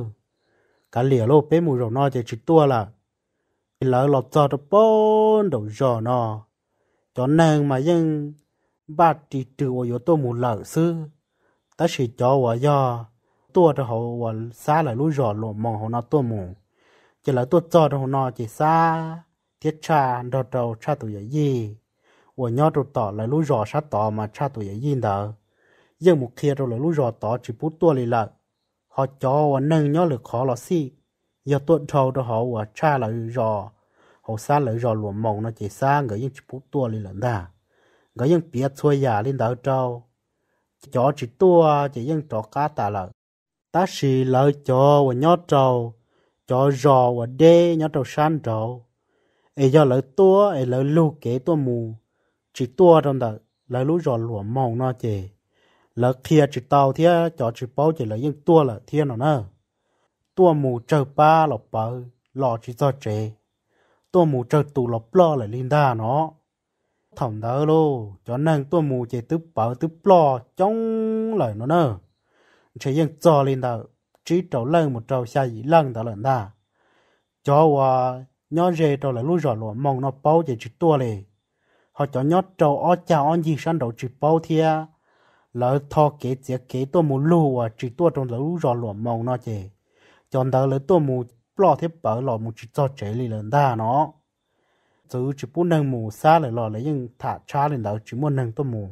การเหลียยโลเป้มุ่งรอน้าจะจิตตัวล่ะแล้วหลอกจอดป้อนดอกจอนอจอนนางมายัง bà chỉ trừ vào yếu tố mù lở sư ta sẽ cho vào do tua đó họ vào xa là lối rõ lộ mòn họ nó tua mù chỉ là tôi cho họ nó chỉ xa tiết cha đầu đầu cha tụi gì và nhớ tôi tỏ là lối rõ sát tỏ mà cha tụi gì đó giờ một khi rồi là lối rõ tỏ chỉ bút tôi lì lợ họ cho và nâng nhớ lực khó là si giờ tua đầu đó họ và cha là rõ họ xa là rõ lộ mòn nó chỉ xa người những chỉ bút tôi lì lợ đó người dân bịa xuôi già lên đầu trâu chó chỉ tua chỉ dân trò cá tà lợ ta xì lợ chó và nhó trâu chó rò và đê nhó trâu san trâu ai do lợ tua ai lợ lưu kế tua mù chỉ tua trong đời lợ lú rò lụa mỏng nó chè lợ kia chỉ tàu thia chó chỉ bao chỉ lợ dân tua lợ thia nó nè tua mù trâu ba lọ bờ lọ chỉ cho chè tua mù trâu tù lọ lo lại linh đa nó thỏng đó lô cho nên tôi mù chỉ tức bảo tức lo trong lời nó nơ chỉ riêng cho lên đó chỉ trâu lên một trâu xa dĩ lần đó lần ta cho và nhó rề trâu lại lúa rồi lúa mong nó bao chỉ chỉ tua lì họ cho nhó trâu ó cha ó gì sang đầu chỉ bao thia lỡ thọ kế chỉ kế tôi mù lù và chỉ tua trong lúa rồi lúa mong nó chỉ cho nên lỡ tôi mù lo thế bảo lọ một chỉ cho chế lì lần ta nó chú chỉ bún nâng mù xa lại lo lại nhưng thả cha lên đầu chỉ muốn nâng tôi mù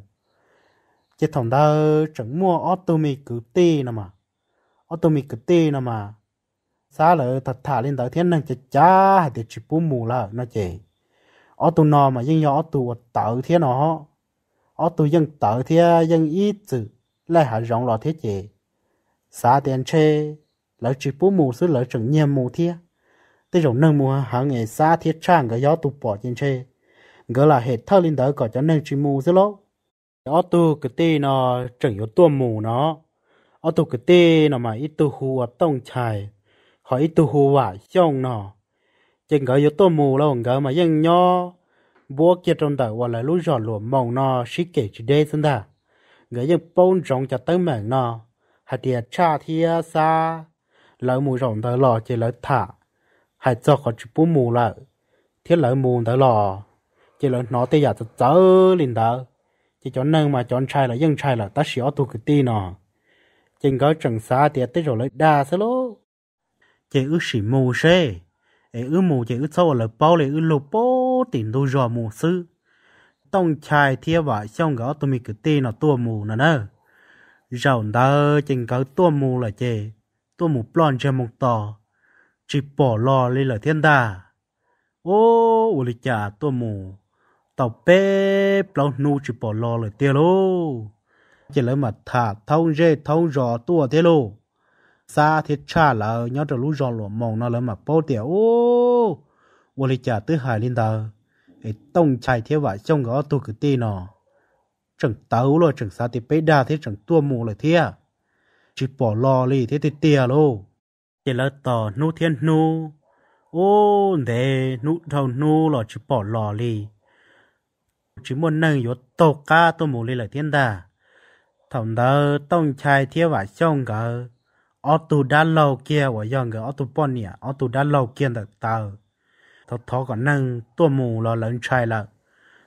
chỉ thằng đó chẳng mua auto mi cứ tê nè mà auto mi cứ tê nè mà xa lại thật thả lên đầu thiên nâng chỉ cha thì chỉ bún mù là nó chỉ auto nò mà nhưng nhỏ auto tạo thiên nó auto nhưng tạo thiên nhưng ít chữ lại hạ rộng lò thế chỉ xa tiền chê lỡ chỉ bún mù xứ lỡ chẳng nhiều mù thiên tới rồi nâng mua hàng ngày xa thiết trang cái gió tụt bỏ trên xe gỡ là hệ thơ linh đó có cho nâng chỉ mù dữ lỗ ở tu cái tê nó chẳng yếu tua mù nó ở tu cái tê nó mà ít tu hù ở tông chài họ ít tu hù vải xong nó chừng gỡ yếu tua mù lâu gỡ mà dân nho bố kia trong đời hoặc là lối giòn lụa mộng nó xí kể chỉ đê thân ta gỡ dân bông rộng cho tới mạng nó hạt địa cha thia xa lỡ mù rộng tới lò chỉ lỡ thả 还做好去不木了，天冷木得了，这人拿的也是走领导，这叫能嘛叫拆了硬拆了，但是要多个地呢，今个整啥的得着了打死喽，这有是木些，哎有木这有做了包了有萝卜顶都热木丝，东拆贴瓦香个都没个地呢多木呢呢，然后今个多木了这多木不让这木到。chỉ bỏ lò lên là thiên đà ô ủa lì chả tôi mù tàu bé lâu nu chỉ bỏ lò là tiêu lô chỉ lấy mà thả thâu dê thâu giò tua thế lô xa thiết cha là nhớ được lũ giò lụa mỏng nó lấy mà bao tiêu ô ủa lì chả tứ hải lên đà ấy tông chạy thế vải trong gõ tôi cứ tì nó, chẳng tàu rồi chẳng xa thì bé đà thế chẳng tua mù là thế chỉ bỏ lò lì thế thì tiêu lô chỉ là tỏ nu thiên nu ô để nu đầu nu lò chỉ bỏ lò lì chỉ muốn nâng yếu tổ ca tổ muốn lì là thiên đà thằng đó tông chai thiên và trong gỡ ở tù đá lâu kia và dòng gỡ ở tù bọn nhỉ ở tù đá lâu kia là tờ thọ thọ còn nâng tổ mù lò lớn chai là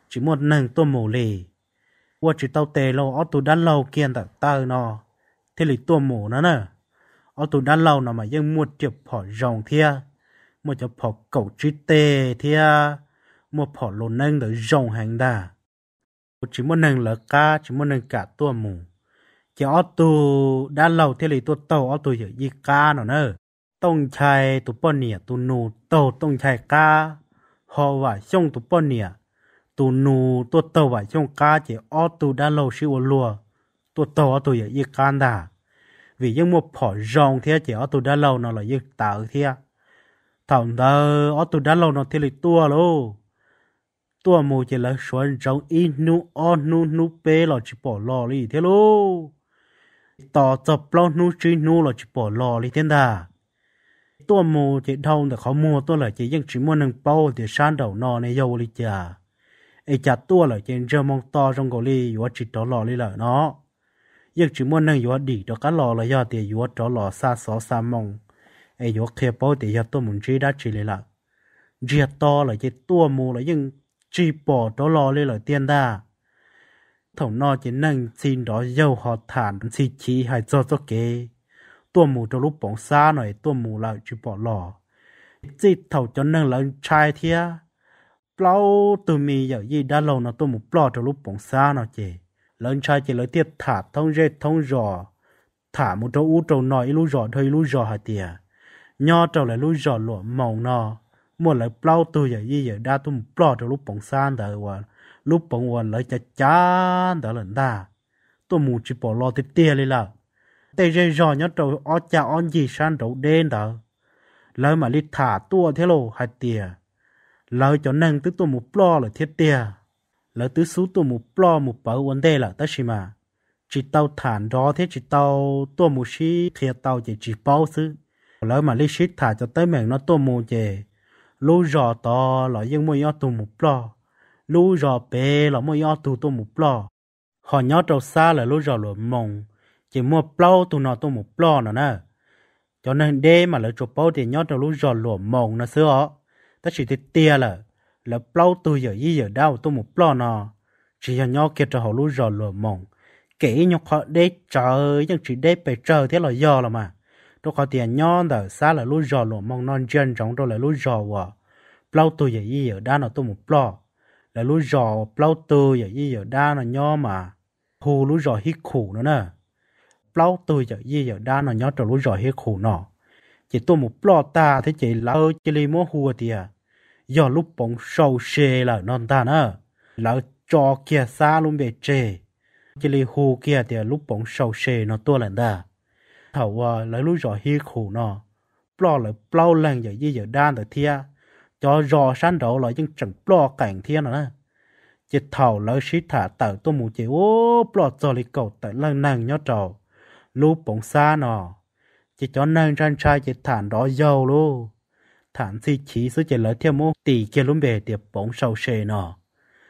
chỉ muốn nâng tổ mù lì qua chỉ tao tề lâu ở tù đá lâu kia là tờ nó thế là tôi mù nó ออตุด้านเราหนามายังมุดเจ็บพอรองเทียมุดเจ็บพอเก่าจีเตเทียมุดพอลนึงหรือรองแหงดาจิมุดหนึ่งหลืกกาจีมวดหนึ่งกะตัวหมูเจะออตุด้านเราเทลีตัวโตออตุเยอะยีกาหนอเนอต้องใช้ตัวป้อนเนียตัวนูโตต้องใช้กาหอว่าช่วงตัวป้อนเนียตัวนูตัวโตว่าช่วงกาเจะออตุด้านเราชิวลัวตัวโตออตุเยอะยีกาดา vì dân một phỏ rong thế chỉ ở tù đã lâu nó là dân tạo thế thằng đó ở tù đã lâu nó thì là tua luôn tua mù chỉ là xuân rong in nu o nu nu pe là chỉ bỏ lò đi thế luôn tỏ tập lo nu chỉ nu là chỉ bỏ lò đi thế ta tua mù chỉ đau là khó mua tua là chỉ dân chỉ mua nâng bao để san đầu nó này dâu đi chả ai chả tua là chỉ giờ mong to trong cổ li và chỉ đó lò đi là nó giờ chỉ muốn nâng yếu đi đó cá lò là do e tiền yếu e cho lò xa xó xa mông ai yếu kia bao tiền yếu tôi muốn chỉ đã chỉ lại là chỉ to là chỉ tua mù là nhưng chỉ bỏ cho lò lên là tiền ta, thầu nó chỉ nâng xin đó dâu họ thản xin chỉ hay cho cho kế tua mù cho lúc bóng xa này tua mù là chỉ bỏ lò chỉ thầu cho nâng là trai thia bao tụi mì giờ gì đã lâu nó tôi một bỏ cho lúc bóng xa nó chỉ lớn trai chỉ lấy tiệt thả thông dệt thông giò thả một trâu u trâu nòi lu giò thôi lu giò hả tiệt nho trâu lại lu giò lụa màu nò mua lại plau tôi giờ gì giờ đa tôi plau trâu lúc bồng san đời và lúc bồng hoàn lấy chả chán đời lần ta tôi mù chỉ bỏ lo tiệt tiệt đi là tê dê giò nhớ trâu ó cha on gì san trâu đen đời lấy mà lít thả tua thế lô hả tiệt lấy cho nâng tức tôi một plau là thiết tiệt lỡ tứ số tổ mù plo mù bảo vấn đề là tất gì mà chỉ tao thản đó thế chỉ tao tôi mù xí thì tao chỉ chỉ bao xứ lỡ mà lấy xí thả cho tới mẹ nó tôi mù chỉ lú rò to là nhưng mà do tôi một plo lú rò bé là mà do tôi tôi một plo họ nhớ trâu xa là lú rò lụm mông chỉ mua plo tôi nó tôi một plo nữa nè cho nên đê mà lỡ chụp bao thì nhớ trâu lú rò lụm mông nó xưa đó ta chỉ tiếc tia là là bao tôi giờ y giờ đau tôi một bao nọ chỉ cho nhau kia cho họ lú rò lừa mỏng kể nhau họ để chờ nhưng chỉ để phải chờ thế là giờ là mà tôi có tiền nhau đỡ xa là lú rò lừa mỏng non chân trong tôi là lú rò vợ bao tôi giờ y giờ đau nọ tôi một bao là lú rò bao tôi giờ y giờ đau nọ nhau mà hù lú rò hít khổ nữa nè bao tôi giờ y giờ đau nọ nhau cho lú rò hít khổ nọ chỉ tôi một bao ta thế chỉ là chỉ lấy mua hùa tiền giờ lúc bóng sâu xê là non ta nữa lỡ cho kia xa luôn về chê chỉ li hù kia thì lúc bóng sâu xê nó to lần ta thầu à lỡ lúc rồi hi khủ nó plo lỡ plo lần giờ gì giờ đan từ thia cho rò san đầu lại nhưng chẳng plo cảnh thia nữa chỉ thầu lỡ xí thả tờ tôi muốn chỉ ô plo cho li cầu tại lần nàng nhớ trầu lúc bóng xa nó chỉ cho nàng trang trai chỉ thản đó dầu luôn thản si chỉ số chế lợi theo mô tỷ chế luôn bề tiệp bóng sâu xe nọ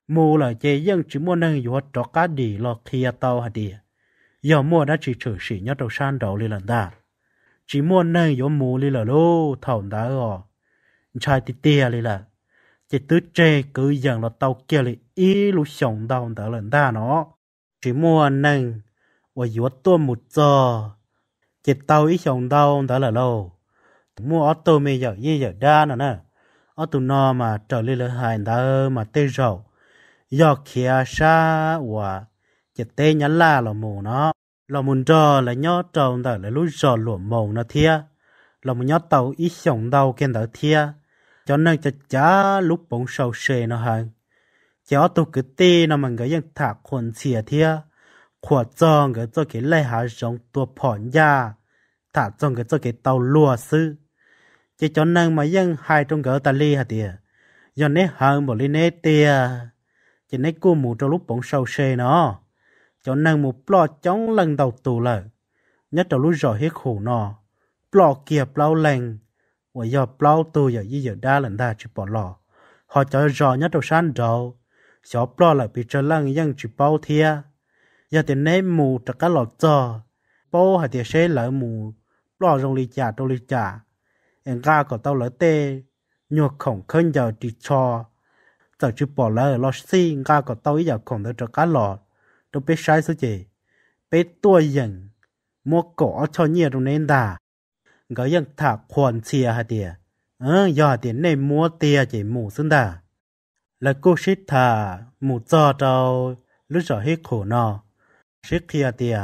mô là chế dân chỉ mua năng yếu trọ cá đi lo kia tàu hạt đi giờ mua đã chỉ trừ sĩ nhất đầu san đầu lên lần ta chỉ mua năng yếu mù lên là lô thầu đã rồi trai tì tia lên là chỉ tứ chê cứ dần là tàu kia là ý lúc sống đau đã lần ta nó chỉ mua năng và yếu tuôn một giờ chỉ tàu ý sống đau đã là lâu mua auto tô mì giờ gì giờ đa nữa nè auto tô mà trở lên là hai đá mà tê rầu do kia xa và chỉ tê nhắn là là mù nó là muốn cho là nhớ trâu tờ là lúc trò lụa mù nó thia là muốn nhớ tàu ít sống đâu kia tờ thia cho nên cho chá lúc bóng sầu xê nó hơn cho auto cứ tê nó mình cái dân thạc khuẩn xìa thia khỏa tròn cái cho cái lấy hạ giống tua phỏn ra thả tròn cái cho cái tàu lùa sư chỉ cho nên mà dân hai trong gỡ ta li hả tìa do nế hơn một lý nế tìa chỉ nế cua mù trong lúc bọn sâu xê nó cho nên một bò chống lần đầu tù lợ nhất trong lúc rồi hết khổ nó bò kia bò lành và do bò tù giờ như giờ đa lần ta chỉ bỏ lò họ cho rõ nhất trong sáng đầu xó bò lại bị trở lăng dân chỉ bao thia giờ thì nế mù trật cả lọt cho bao hả tìa xê lỡ mù bò rong lì chả trong lì chả เอ็งก้าก็ต้องเลเตะหยกของเขึ้นยาวติชอแต่จุดปอลเลอร์ลอซี่ก้าก็ต้องอยากของเดือดกัาหลอดต้องไปใช้สุจีไปตัวยิงมัวก่อชอเนี่ยตรงนี้ด่าก็ยังถากควนเชียฮะเดียเออยอดเดียนในมัวเตียจีหมู่สึ่งด่าแล้วกูชิดถาหมู่จอเจ้ารู้จอให้ขู่นอชิดเคียเดีย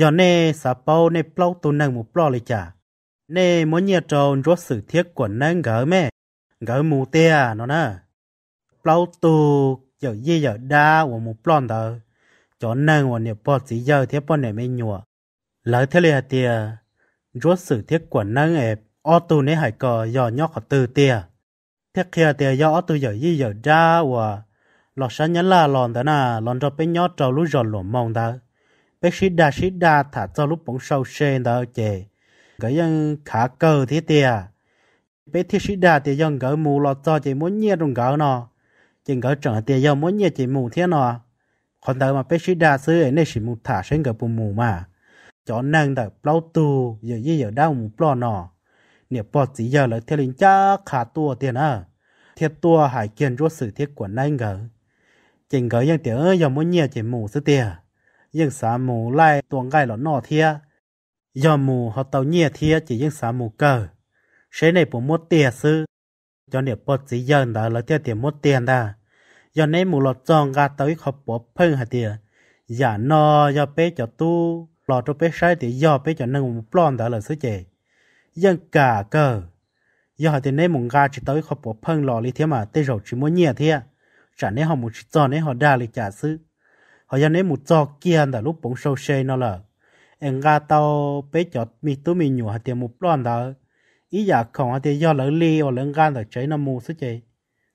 ยาเน่สาเปาในเปล่าตัวหนึ่งหมู่ปล่อยเลยจ้า nè mỗi nhà tròn rốt sự thiết của nâng gỡ mẹ gỡ mù tê à nó nè plau tù giờ dê giờ đa của một plon tờ cho nâng của nhà bò chỉ giờ thiết bò này mới nhùa lỡ thế lìa à tìa rốt sự thiết của nâng ẹp ô tù nế hải cờ giờ nhóc họ từ tìa thiết kia à tìa do ô tù giờ dê giờ đa của lọ sáng nhắn là lòn tờ nà lòn cho bé nhóc trâu lú giòn lùa mong tờ bé sĩ đa sĩ đa thả cho lúc bóng sâu sen tờ chè cái dân khá cờ thế tiề bé thiết sĩ đà thì dân gỡ mù lọt cho chỉ muốn nhia rung gỡ nó chỉ gỡ trở tiề dân muốn nhia chỉ mù thế nó còn đời mà bé sĩ đà xứ ấy nên chỉ mù thả sinh gỡ bùm mù mà cho năng đời lâu tu giờ gì giờ đau mù lo nó nè bỏ chỉ giờ là theo linh cha khá tua tiền à thiết tua hải kiên rốt sự thiết của năng gỡ chỉ gỡ dân tiề ơi giờ muốn nhia chỉ mù xứ tiề dân xả mù lại tuồng gai lọt nọ thiệt giờ mù họ tàu nhẹ thia chỉ những xã mù cờ sẽ này bộ mua tiền sư cho nên bộ chỉ dân đã là tiêu tiền mua tiền đó giờ này mù lọt tròn gà tới họ bộ phun hạt tiền giả no giờ bé cho tu lọt cho bé sai thì giờ bé cho nâng một plon đã là sư chế dân cả cờ giờ họ thì này mùng gà chỉ tới họ bộ phun lọt đi thế mà tê rồi chỉ mua nhẹ thia chả nên họ một tròn nên họ đa lịch trả sư họ giờ này mù trò kia đã lúc bóng sâu xe nó là nga tao bé cho mi tú mi nhủ hạt tiền một lon đó ý giả không hạt tiền do lỡ li và lỡ gan rồi cháy nó mù sức chế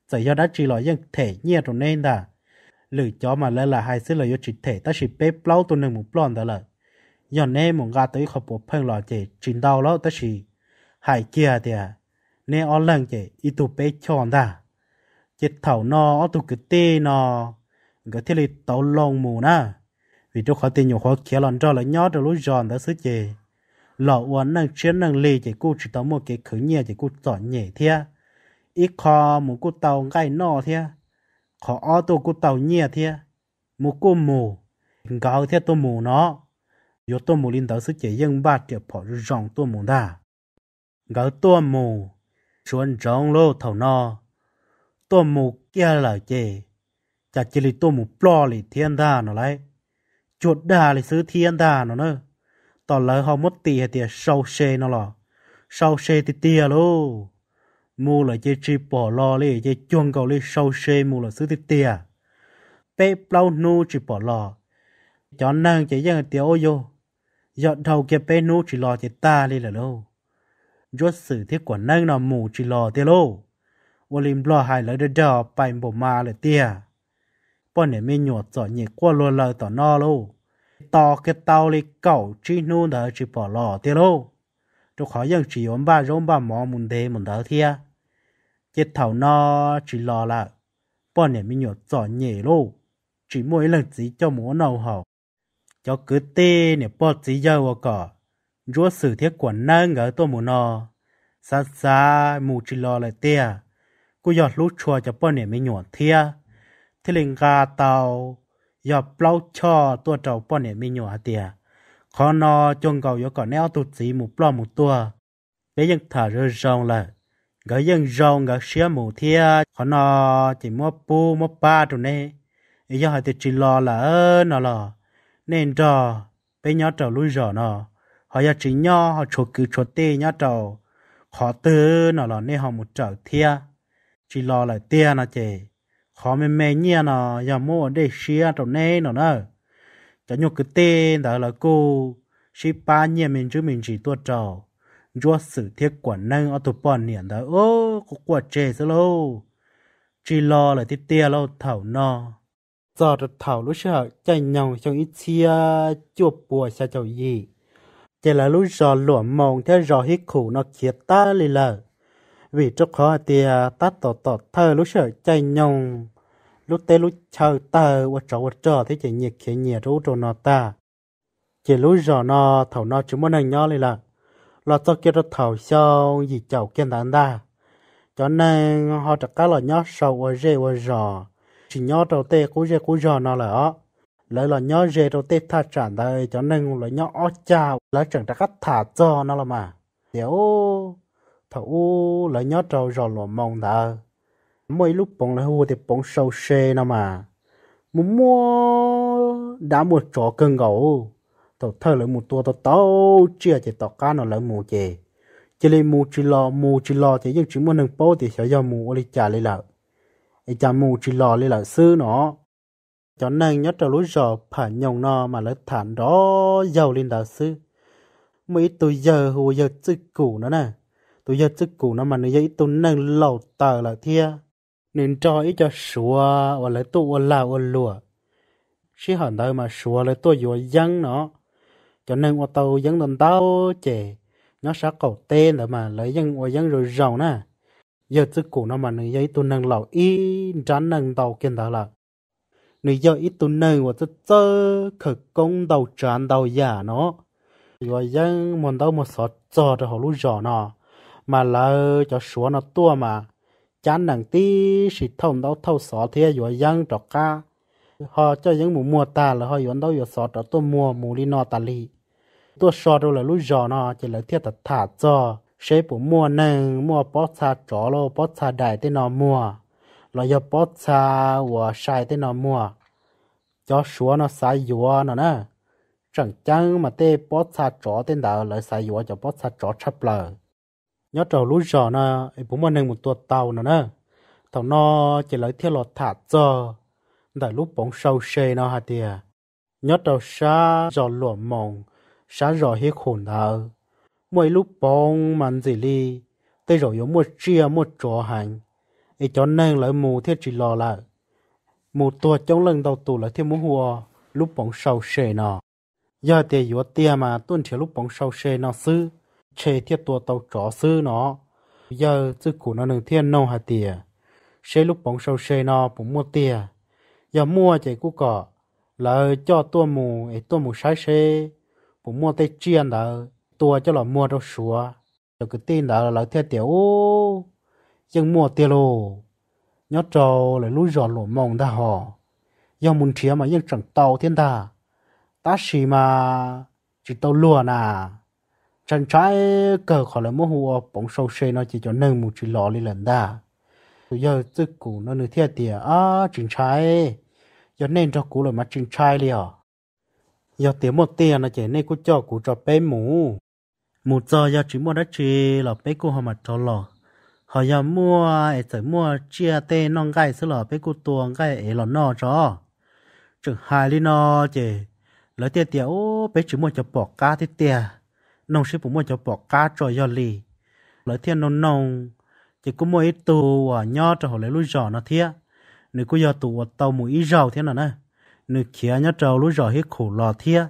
giờ do đã chỉ là dân thể nhẹ rồi nên đã lựa cho mà lỡ là hai sức là do chỉ thể ta chỉ bé plau tu nâng một lon đó là do nên một ga tới khóc bộ phân lọ chế chính đau đó ta chỉ hai kia thì à. nên ở lần chế ý tu bé chọn đã chết thầu nó tụ cứ tê nó cái thế là tàu lông mù na vì chỗ khó tin nhiều khó kia lần cho là nhó được lúc giòn đã sức gì lọ uốn năng chiến năng lì chỉ cú chỉ tao một cái khử nhẹ chỉ cú tỏ nhẹ thia ít khó một cú tàu ngay nọ thia khó ô tô cú tàu nhẹ thia một cú mù gạo thia tôi mù nó yo tôi mù linh đó sức chỉ dân ba triệu bỏ ròng tôi mù ta gạo tôi mù chuẩn trống lô thầu nọ tôi mù kia là gì chả chỉ là tôi mù bò lì thiên ta nó lấy chuột đà là xứ thiên đà nó nơ tỏ lỡ họ mất tì hay tìa sâu xê nó lò sâu xê tì tìa lô mù là chê chì bỏ lò lì chê chuông cầu lì sâu xê mù là xứ tì tìa bê plau nu chì bỏ lò cho nàng chê dân tìa ô yô giọt đầu kia bê nu chì lò chê ta lì là lô rốt sử thiết của nàng nó mù chì lò tìa lô ô lìm lò hài lỡ đờ đờ bày bộ ma lì tìa bọn này mình nhột giỏi nhị qua lùa lời tỏ no lô to cái tàu li cầu chỉ nuôi đỡ chỉ bỏ lò tiêu lô cho khỏi dân chỉ ôm ba rôm ba mò muốn thế muốn đỡ thia cái thầu nó chỉ lò là bọn này mình nhột cho nhẹ lô chỉ mỗi lần chỉ cho múa nầu hậu cho cứ tê nè bọn chỉ dâu cỏ rúa sử thiết quần nâng ở tôi muốn nó xa xa mù chỉ lò lại tia cô giọt lút chua cho bọn này mình nhột thia thế liền gà tàu giờ bao e cho tua trâu bao nè mi nhỏ tiề khó nó chung cầu yếu còn tụt gì một bao một tua bé dân thở rơi rong là gỡ dân rong gỡ xía mù thia khó nó chỉ mua pu mua ba tụi nè ý giờ thì chỉ lo là nó lo nên trò bé nhỏ trâu lui rò nó họ giờ chỉ nhỏ họ chuột cứ chuột tê nhỏ trâu khó tư nó lo nên họ một trở thia chỉ lo là tia nó chè khó mẹ mẹ nhia nó à, giờ mua để xia trâu nê nó nè cho nhục cái tên đó là cô xí ba nhia mình chứ mình chỉ tuột trò chúa sự thiết quả nâng ở tụp bọn niệm đó ô có quả chê sao lâu chỉ lo là tiết tia lâu thảo nó, giờ được thảo lúc sợ chạy nhau trong ít chia chuột bùa xa chầu gì chỉ là lúc giờ lụa mộng theo giờ hít khủ nó kia ta lì lờ vì trước khó tia à, ta tỏ tỏ thơ lúc sợ chạy nhau lúc tê lúc chờ tờ và trò và chờ thế chỉ nhiệt khí nhiệt rú trò nó ta chỉ lúc giờ nó thầu nó chỉ muốn hành nhau lại là là cho kia nó thầu sau gì chậu kia đàn ta cho nên họ chắc cá là nhớ sâu và dê và giò chỉ nhớ đầu tê cũng dê cũng giò nó là ó lấy là nhớ dê đầu tê tha tràn đây cho nên là nhớ ó chào lấy chẳng chắc cắt thả cho nó là mà tiểu thầu lấy nhớ trâu giò là mong ta mỗi lúc bóng là hùa thì bóng sâu xe nó mà mua mua đã một chó cơn gấu tao thơ lại một tua tao tao chia chỉ tao cá nó lại một chè chỉ lấy một chỉ lo một chỉ lo thì nhưng chỉ muốn nâng bố thì sẽ do một lấy trả lại lại ai trả một chỉ lo lấy lại sư nó cho nên nhất là lúc giờ phải nhồng nó mà lấy thản đó giàu lên đạo sư mấy tôi giờ hồ giờ chức cũ nó nè tôi giờ chức cũ nó mà nó dễ tôi nâng lầu tờ là thia nên cho ít cho sủa và lấy tu và lao và lùa khi hẳn đời mà sủa lấy tôi vừa dân nó cho nên ô tàu dân tần tao chè nó sẽ cầu tên để mà lấy dân và dân rồi giàu nè giờ tư cụ nó mà nữ giấy tu nâng lẩu y trán nâng tàu kiên đó là nữ giờ ít tu nâng và tư tơ cực công đầu trán đầu giả nó rồi dân muốn đâu một sọt giò rồi họ lũ giò nó mà là cho sủa nó tua mà chán nặng tí xịt thông đâu thâu xó thế dù dân trọ ca họ cho những mù mùa ta là họ yốn đâu yốn xó trọ tôi mùa mù li nọ ta li tôi xó đâu là lúc giò nọ chỉ là thiết thật thả cho sẽ bộ mùa nâng mùa bó xa trọ lô bó xa đại tên nọ mùa là do bó xa và sai tên nọ mùa cho xúa nó xa yúa nó nè chẳng chăng mà tê bó xa trọ tên đạo là xa yúa cho bó xa trọ chắp lời nhớ trầu lúa giò nè bố mà nâng một tuột tàu nữa nè tàu nó chỉ lấy theo lọt thả cho đại lúc bóng sâu xe nó hả tìa nhớ trầu xa giò lụa mộng xa giò hết khổn đau mỗi lúc bóng mặn gì đi tây rồi yếu một chia một chỗ hành ấy cho nên lại mù thiết chỉ lò lại mù tuột trong lần đầu tù lại thêm mũ hùa lúc bóng sâu xe nó giờ tìa yếu tìa mà tuân theo lúc bóng sâu xe nó xứ chế thiết tua tàu chó sư nó giờ chứ cũ nó nâng thiên nông hà tìa xe lúc bóng sâu xe nó cũng mua tìa giờ mua chạy cú cỏ là cho tua mù ấy tua mù sai xe cũng mua tay chiên đó tua cho là mua đâu xúa cho cái tin đó là theo tiểu nhưng mua tiền lô nhớ trâu lại lúi giòn lỗ mong đã họ giờ muốn chia mà nhưng chẳng tàu thiên ta ta xì mà chỉ tàu lùa nà chân trái cờ khỏi là mô hồ bóng sâu xe nó chỉ cho nâng một chữ lọ lên lần đà bây giờ tư cũ nó nửa thiệt thì á chân trái giờ nên cho cũ rồi mà chân trái liền giờ tiếng một tiền nó chỉ nên cú cho cú cho bé mũ một giờ giờ chỉ mua đất chỉ là bé cú họ mặt cho lọ họ giờ mua ấy tới mua chia tê non gai xứ lọ bé cú tuồng gai ấy lọ nọ cho chừng hai li nó chỉ lấy tiền tiền ô bé chỉ mua cho bỏ cá thế tiền nông sĩ cũng mua cho bỏ cá cho do lì lợi thiên nông nông chỉ có mua ít tù ở nho cho họ lấy lúi giò nó thia nếu có do tù ở tàu mù ít giàu thế nào nè nếu kia nhớ trâu lúi giò hết khổ lò thia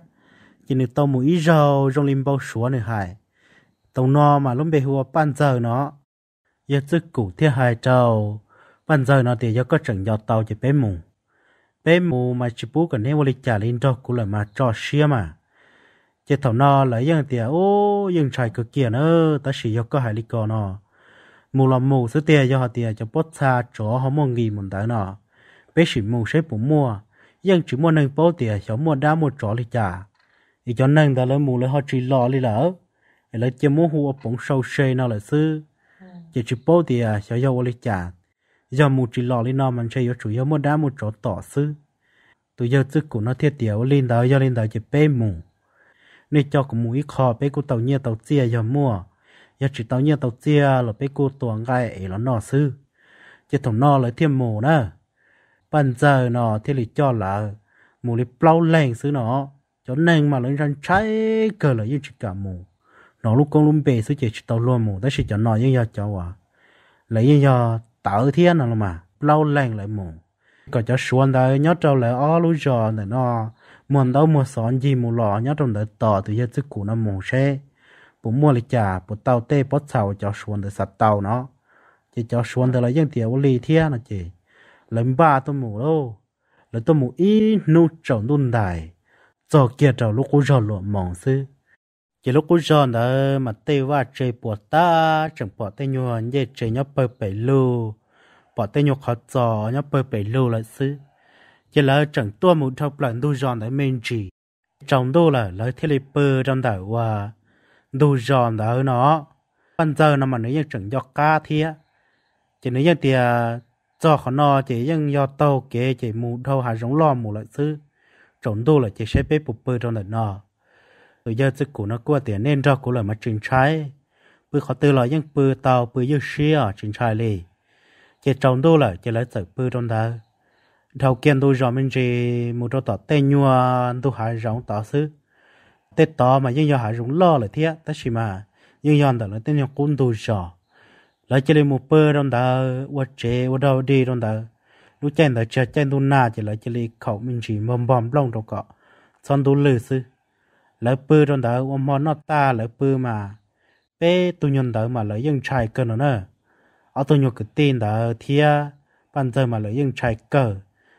chỉ nếu tàu mù ít giàu trong lim bao súa nữa hải tàu no mà lúc bề hùa ban giờ nó giờ chứ củ thia hải trâu ban giờ nó thì do có chẳng do tàu chỉ bé mù bé mù mà chỉ bú cần nên vô lịch trả lên cho cũng là mà cho xia mà chỉ thầu nó là dân tiền ô dân chạy cực kia nữa ta sử dụng có hại lý cò nó mù là mù số tiền do họ tiền cho bớt xa chỗ họ mua nghỉ muốn tới nó bé sử mù sẽ bổ mua dân chỉ mua nâng bớt tiền cho mua đá mua chỗ lý trả ý cho nâng ta lấy mù lấy họ chỉ lo đi lỡ lấy chỉ mua hùa bóng sâu xe nó là sư chỉ chỉ bớt tiền cho giàu lý trả do mù chỉ lo đi nó mình sẽ do chủ yếu mua đá mua chỗ tỏ sư tụi giờ trước của nó thiết tiểu lên đó do lên đó chỉ bé mù nên cho cũng mũi khó bé cô tàu nhia tàu chia giờ mua giờ chỉ tàu nhia tàu chia là bé cô tuồng gai ấy là nọ sư chỉ thủng nọ là thêm mù nữa bây giờ nọ thì lì cho là mù lấy bao lèn sư nọ cho nên mà lên răng trái cờ là yên chỉ cả mù nó lúc con lúc bề sư chỉ tàu luôn mù đó chỉ cho nọ yên giờ cho à lấy như giờ tạo thiên nào mà bao lèn lại mù còn cho xuống đây nhớ trâu lại ó lúc giờ này nọ mua đâu mua són gì mua lò nhá trong đợt tỏ từ giờ chức cũ nó mù xe bố mua lịch trả bố tàu tê bó sầu cho xuống để sạt tàu nó chỉ cho xuống để là dân tiểu lì thiên nó chỉ, lần ba tôi mồm đâu là tôi mồm y nu trồng đun đài cho kia trầu lúc cũ rồi luộm mỏng sư chỉ lúc cũ rồi đó mà tê va chơi bỏ ta chẳng bỏ tê nhuận dễ chơi nhóc bơi bể lù bỏ tê nhuận khó trò nhóc bơi bể lù lại sư chỉ là chẳng tua một thọc lần đu giòn tại mình chỉ trong đô là lấy thế lực bơ trong đảo và đu giòn đó nó bây giờ nó mà nó ยัง chẳng do ca thia chỉ nó ยัง thì cho họ nó chỉ do tàu kế chỉ mù thâu hà giống lo mù lại chứ trong đô là chỉ sẽ biết bụp bơ trong đảo nó rồi giờ chứ của nó qua tiền nên cho của là mà trình trái bư khó tư là ยัง bư tàu bư yêu xia trình trái liền chỉ trong đô là chỉ lấy sợ bư trong đảo đầu tiên tôi rõ mình chỉ một chỗ tỏ tê nhua tôi hại rộng tỏ sư tết tỏ mà nhưng giờ hại rộng lo là thế tất chỉ mà nhưng giờ đó là tê nhung cũng tôi rõ lại chỉ là một bơ trong đó vật chế vật đâu đi trong đó lúc trên đó chơi trên tôi na chỉ lại chỉ là khẩu mình chỉ mầm bom lông đâu cọ xong tôi lừa sư lại bơ trong đó ông mòn nó ta lại bơ mà bê tôi nhận đó mà lại dân trai cơ nữa ở tôi nhung cái tin đó thế bạn giờ mà lại dân trai cơ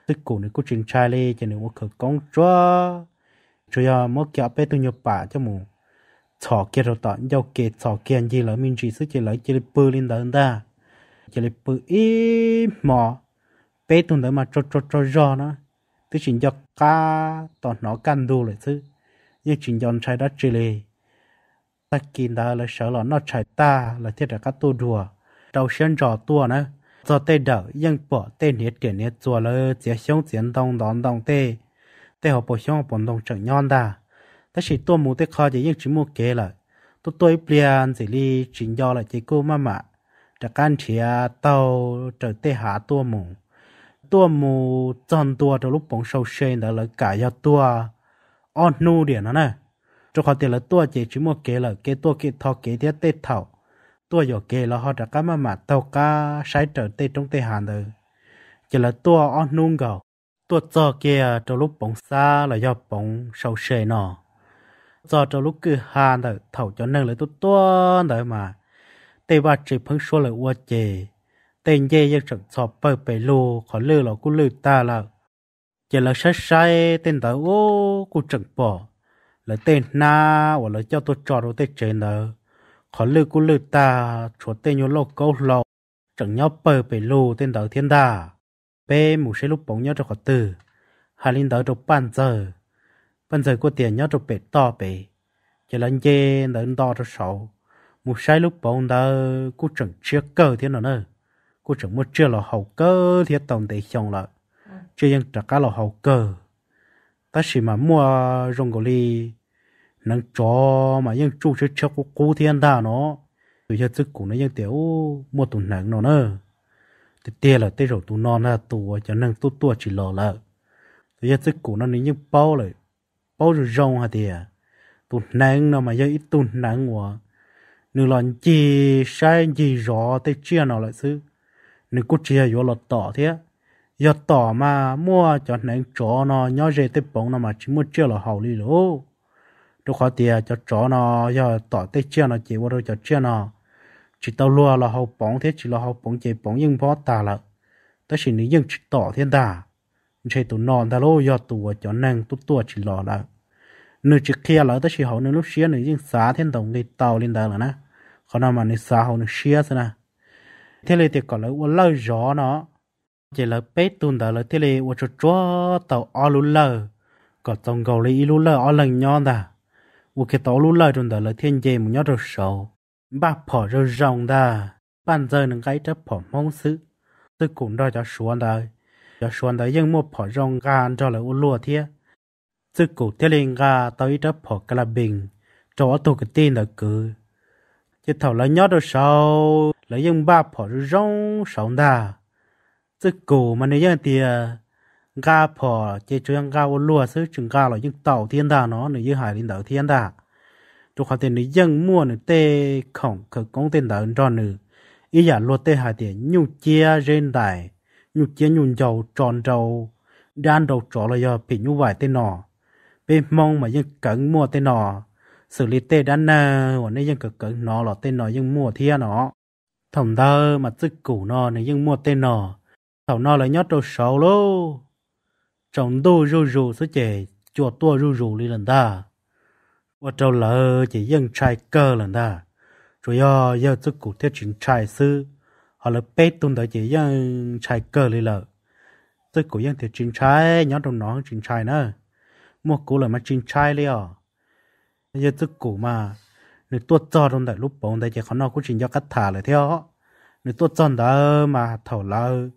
tức cổ nữ cô trình trai lê cho nữ một khởi công cho cho ya mất kia bé tôi nhập bà cho mù thọ kia rồi tận giao kia thọ kia gì là mình chỉ sức chỉ lấy chỉ bự lên đó ta chỉ lấy bự ít mỏ bé tôi đó mà cho cho cho cho nó tôi chỉ cho ca tọt nó căn đồ lại chứ như chỉ dọn trai đó chỉ lê ta kia ta là sợ là nó trai ta là thiết là các tu đùa đầu xuyên trò tu nữa cho tê đỡ yên bỏ tê nhiệt kể nhiệt chùa lơ chế xuống chiến đông đón đông tê tê họ bỏ xuống bọn đông chẳng nhon đà ta chỉ tua khó chế yên chỉ mua kế là tôi tôi plean chỉ li chính do là chế cô mà mà đã can chia tàu trở tê hạ tua mù tua mù tròn tua trong lúc bóng sâu xe đó là cả do tua on nu điện nó nè cho họ là tua chế chỉ mua kế là kế tua kế thọ kế thiết tê thảo ตัวอยู่เกแล้วเขาจะก็มามาเต่าก็ใช้เจอเตจงเตหันเลยจะละตัวอ้อนนุ่งเก่าตัวจอเกียจะลุกปงซาแล้วยอปงเสาเชยนอจอจะลุกคือหานเลยเถ่าจะนึ่งเลยตัวตัวเลยมาเตว่าจีเพิ่งชัวเลยว่าเจเต็งเย่ยังจังสอบเปิดไปลูขอเลือเรากูเลือตาแล้วจะละใช้ใช้เต็นเต่าโอ้กูจังปอแล้วเต็นหน้าว่าเราเจ้าตัวจอเราเต็นเจนเลย khó lư cú lư ta chúa tê nhớ lô câu lò chẳng nhau bờ bể lù tên đỡ thiên đà bê mù sẽ lúc bóng nhau cho khó tử hà linh đỡ được bàn giờ bàn giờ có tiền nhau cho bể to bể chỉ là dê đỡ đo cho sáu mù sai lúc bóng đỡ cú chẳng chưa cơ thiên nào nữa cú chẳng mua chưa là hậu cơ thiên tổng để xong là chưa dân trả cá là hậu cơ ta chỉ mà mua rong gò li chó mà yên chú chứ chắc cũng cố thiên ta nó tôi cho chức cũng nó yên tiểu một tuần nặng nó nữa thì tiền là tê rồi tụ non là tụ cho nên tụ tụ chỉ lò là tôi cho chức cũng nó nên nhưng bao lại, bao rồi rong hả tiền à? tụ nặng nó mà yên ít tụ nặng quá nếu là gì sai gì rõ thì chia nó lại chứ, nếu cứ chia vô là tỏ thế giờ tỏ mà mua cho nên chó nó nhớ dễ tê bóng nó mà chỉ muốn chia là hậu lý rồi tôi khó tiệt, cho chó nó giờ tỏ tết chia nó chỉ vô đâu cho chia nó chỉ tao lúa là hậu bóng thế chỉ là hậu bóng chỉ bóng nhưng bó tà là ta chỉ nếu nhưng chỉ tỏ thiên tà chỉ tụ nọ ta lô giờ tụ cho năng tụ tụ chỉ lò là nửa chỉ kia là ta chỉ họ nửa lúc xía nửa nhưng xá thiên đồng đi tàu lên tàu là nè còn nào mà nửa xá hậu nửa xía thế nè thế này thì còn lại uốn lơ gió nó chỉ là bé tuần tàu là thế này uốn cho cho tàu ở lù lơ còn trong gầu lấy lù lơ ở lần nhon ta 我给道路来中的了天界木鸟着手，把跑着让的，半 giờ 能该着跑梦死，tôi cũng đó cho xuống đời, cho xuống đời nhưng mua 跑 rong gan cho là u lúa thế, tôi cũng thế liền ga tới đó 跑 cái là bình, cho tôi cái tin là cứ, chứ thầu là nhớ được sau, là nhưng ba 跑 rong sống đà, tôi cũng mà nếu như tiền gà phò chế chuyên ga vô lúa sứ chừng ga là những tàu thiên đà nó nữa như hải linh đảo thiên đà chỗ họ tiền dân mua nữa tê khổng cực công tiền đảo tròn nữa ý giả lúa tê hải tiền nhu chia trên đài nhu chia nhu dầu tròn dầu đan đầu trỏ là giờ bị nhu vải tên nọ bên mong mà dân cẩn mua tê nọ xử lý tê đan nơ và nên dân cực cẩn nọ là tê nọ dân mua thiên nọ. thằng thơ mà tức củ nó nên dân mua tê nọ thằng nọ là nhót đầu xấu luôn trong đô rù rù số trẻ cho tua rù rù đi lần ta và trâu lỡ chỉ dân trai cơ lần ta chủ yếu do chức cụ thiết chuyển trai sư họ là bê tung tới chỉ dân trai cơ đi lỡ chức cụ dân thiết chuyển trai nhóm trong nó chuyển trai nữa một cụ là mà chuyển trai đi à giờ chức cụ mà nếu tua cho trong đại lúc bóng đại chỉ khó nó cũng chỉ cho cách thả lại theo nếu tua cho đó mà thầu lỡ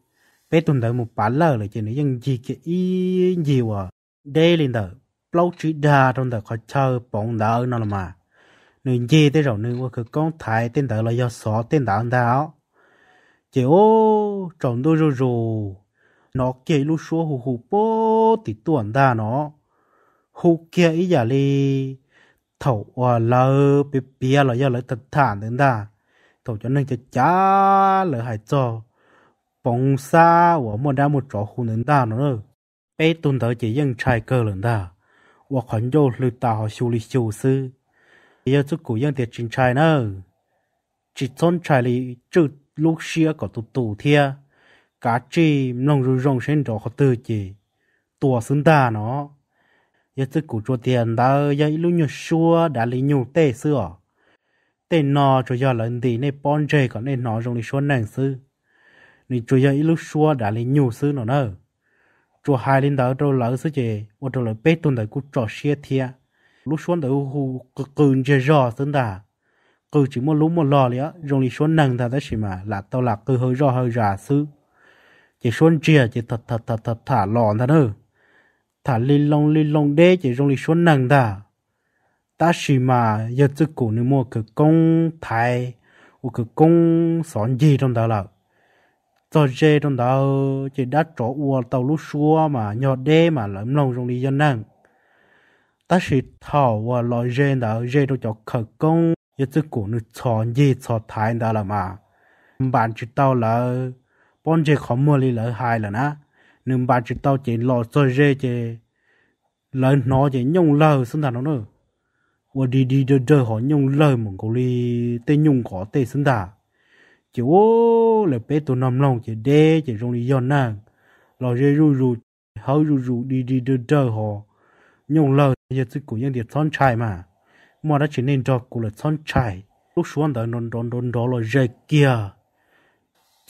bé tuần đầu một bà lơ lại cho nên dân gì cái ý nhiều à đây lên đầu lâu chỉ đa trong đầu khỏi chờ bóng đỡ nó là mà nên gì thế rồi nên qua cái con thái tên đầu là do xóa tên đầu anh đó chỉ ô trong đôi rồi rồi nó kia lúc xóa hù hù bố thì tuần đa nó hù kia ý giả li thầu à lơ bị bia là do lợi thật thản đến đa thầu cho nên cho chả lỡ hại cho phong xa và một đá một chỗ khu nến đà nữa bé tuần tới chỉ dân trai cơ lần đà và khoản vô lưu tà họ xử lý xử sư giờ chút cụ dân tiệt chính trai nữa chỉ chọn trai lý trừ lúc xưa có tụ tụ thia cá chi nông rừng rong sen đó họ tự chỉ tua xứng đà nó giờ chút cụ cho tiền đã giờ lúc nhiều xua đã lấy nhiều tệ xưa tên nó cho giờ lần đi nên bon chơi còn nên nó rong đi xuống nàng xưa 你主要一路说打理牛丝了呢。主海领导州老师姐，我州来被动的กู找些天，路说的乎个跟着绕真的，กู只么路么绕了，容易说能他的什么，那到那个后绕后绕丝，只说这只他他他他他乱他呢，他哩弄哩弄的只容易说能的，但是嘛，要自古你么个公台，我个公算计中到了。cho dê trong đó chỉ đã trổ ua tàu lú xua mà nhỏ đê mà lỡ lòng trong đi dân năng ta sĩ thảo và loại dê đó dê trong chỗ khởi công như chứ cổ nữ chó gì chó thái đó là mà bạn chỉ tao là bọn dê khó mua đi lỡ hai là ná nhưng bạn chỉ tao chỉ lo cho dê chỉ lỡ nó chỉ nhung lờ xứng đàn nó nữa và đi đi đơ đơ họ nhung lờ một cổ đi tê nhung có tê xứng đàn จวแล้วเปตัวน้ำลองจะเดจะตรงนีย้อนนั่งเราจะรู้รู้เขารู้รู้ดีดีเดอหอยงเลาจะซื้อกูยังเดียดซ้อนชายมามอดัชนีดอกกูเลยซ้อนชายลูกชวนแต่นนนนนนดอเลยเกีย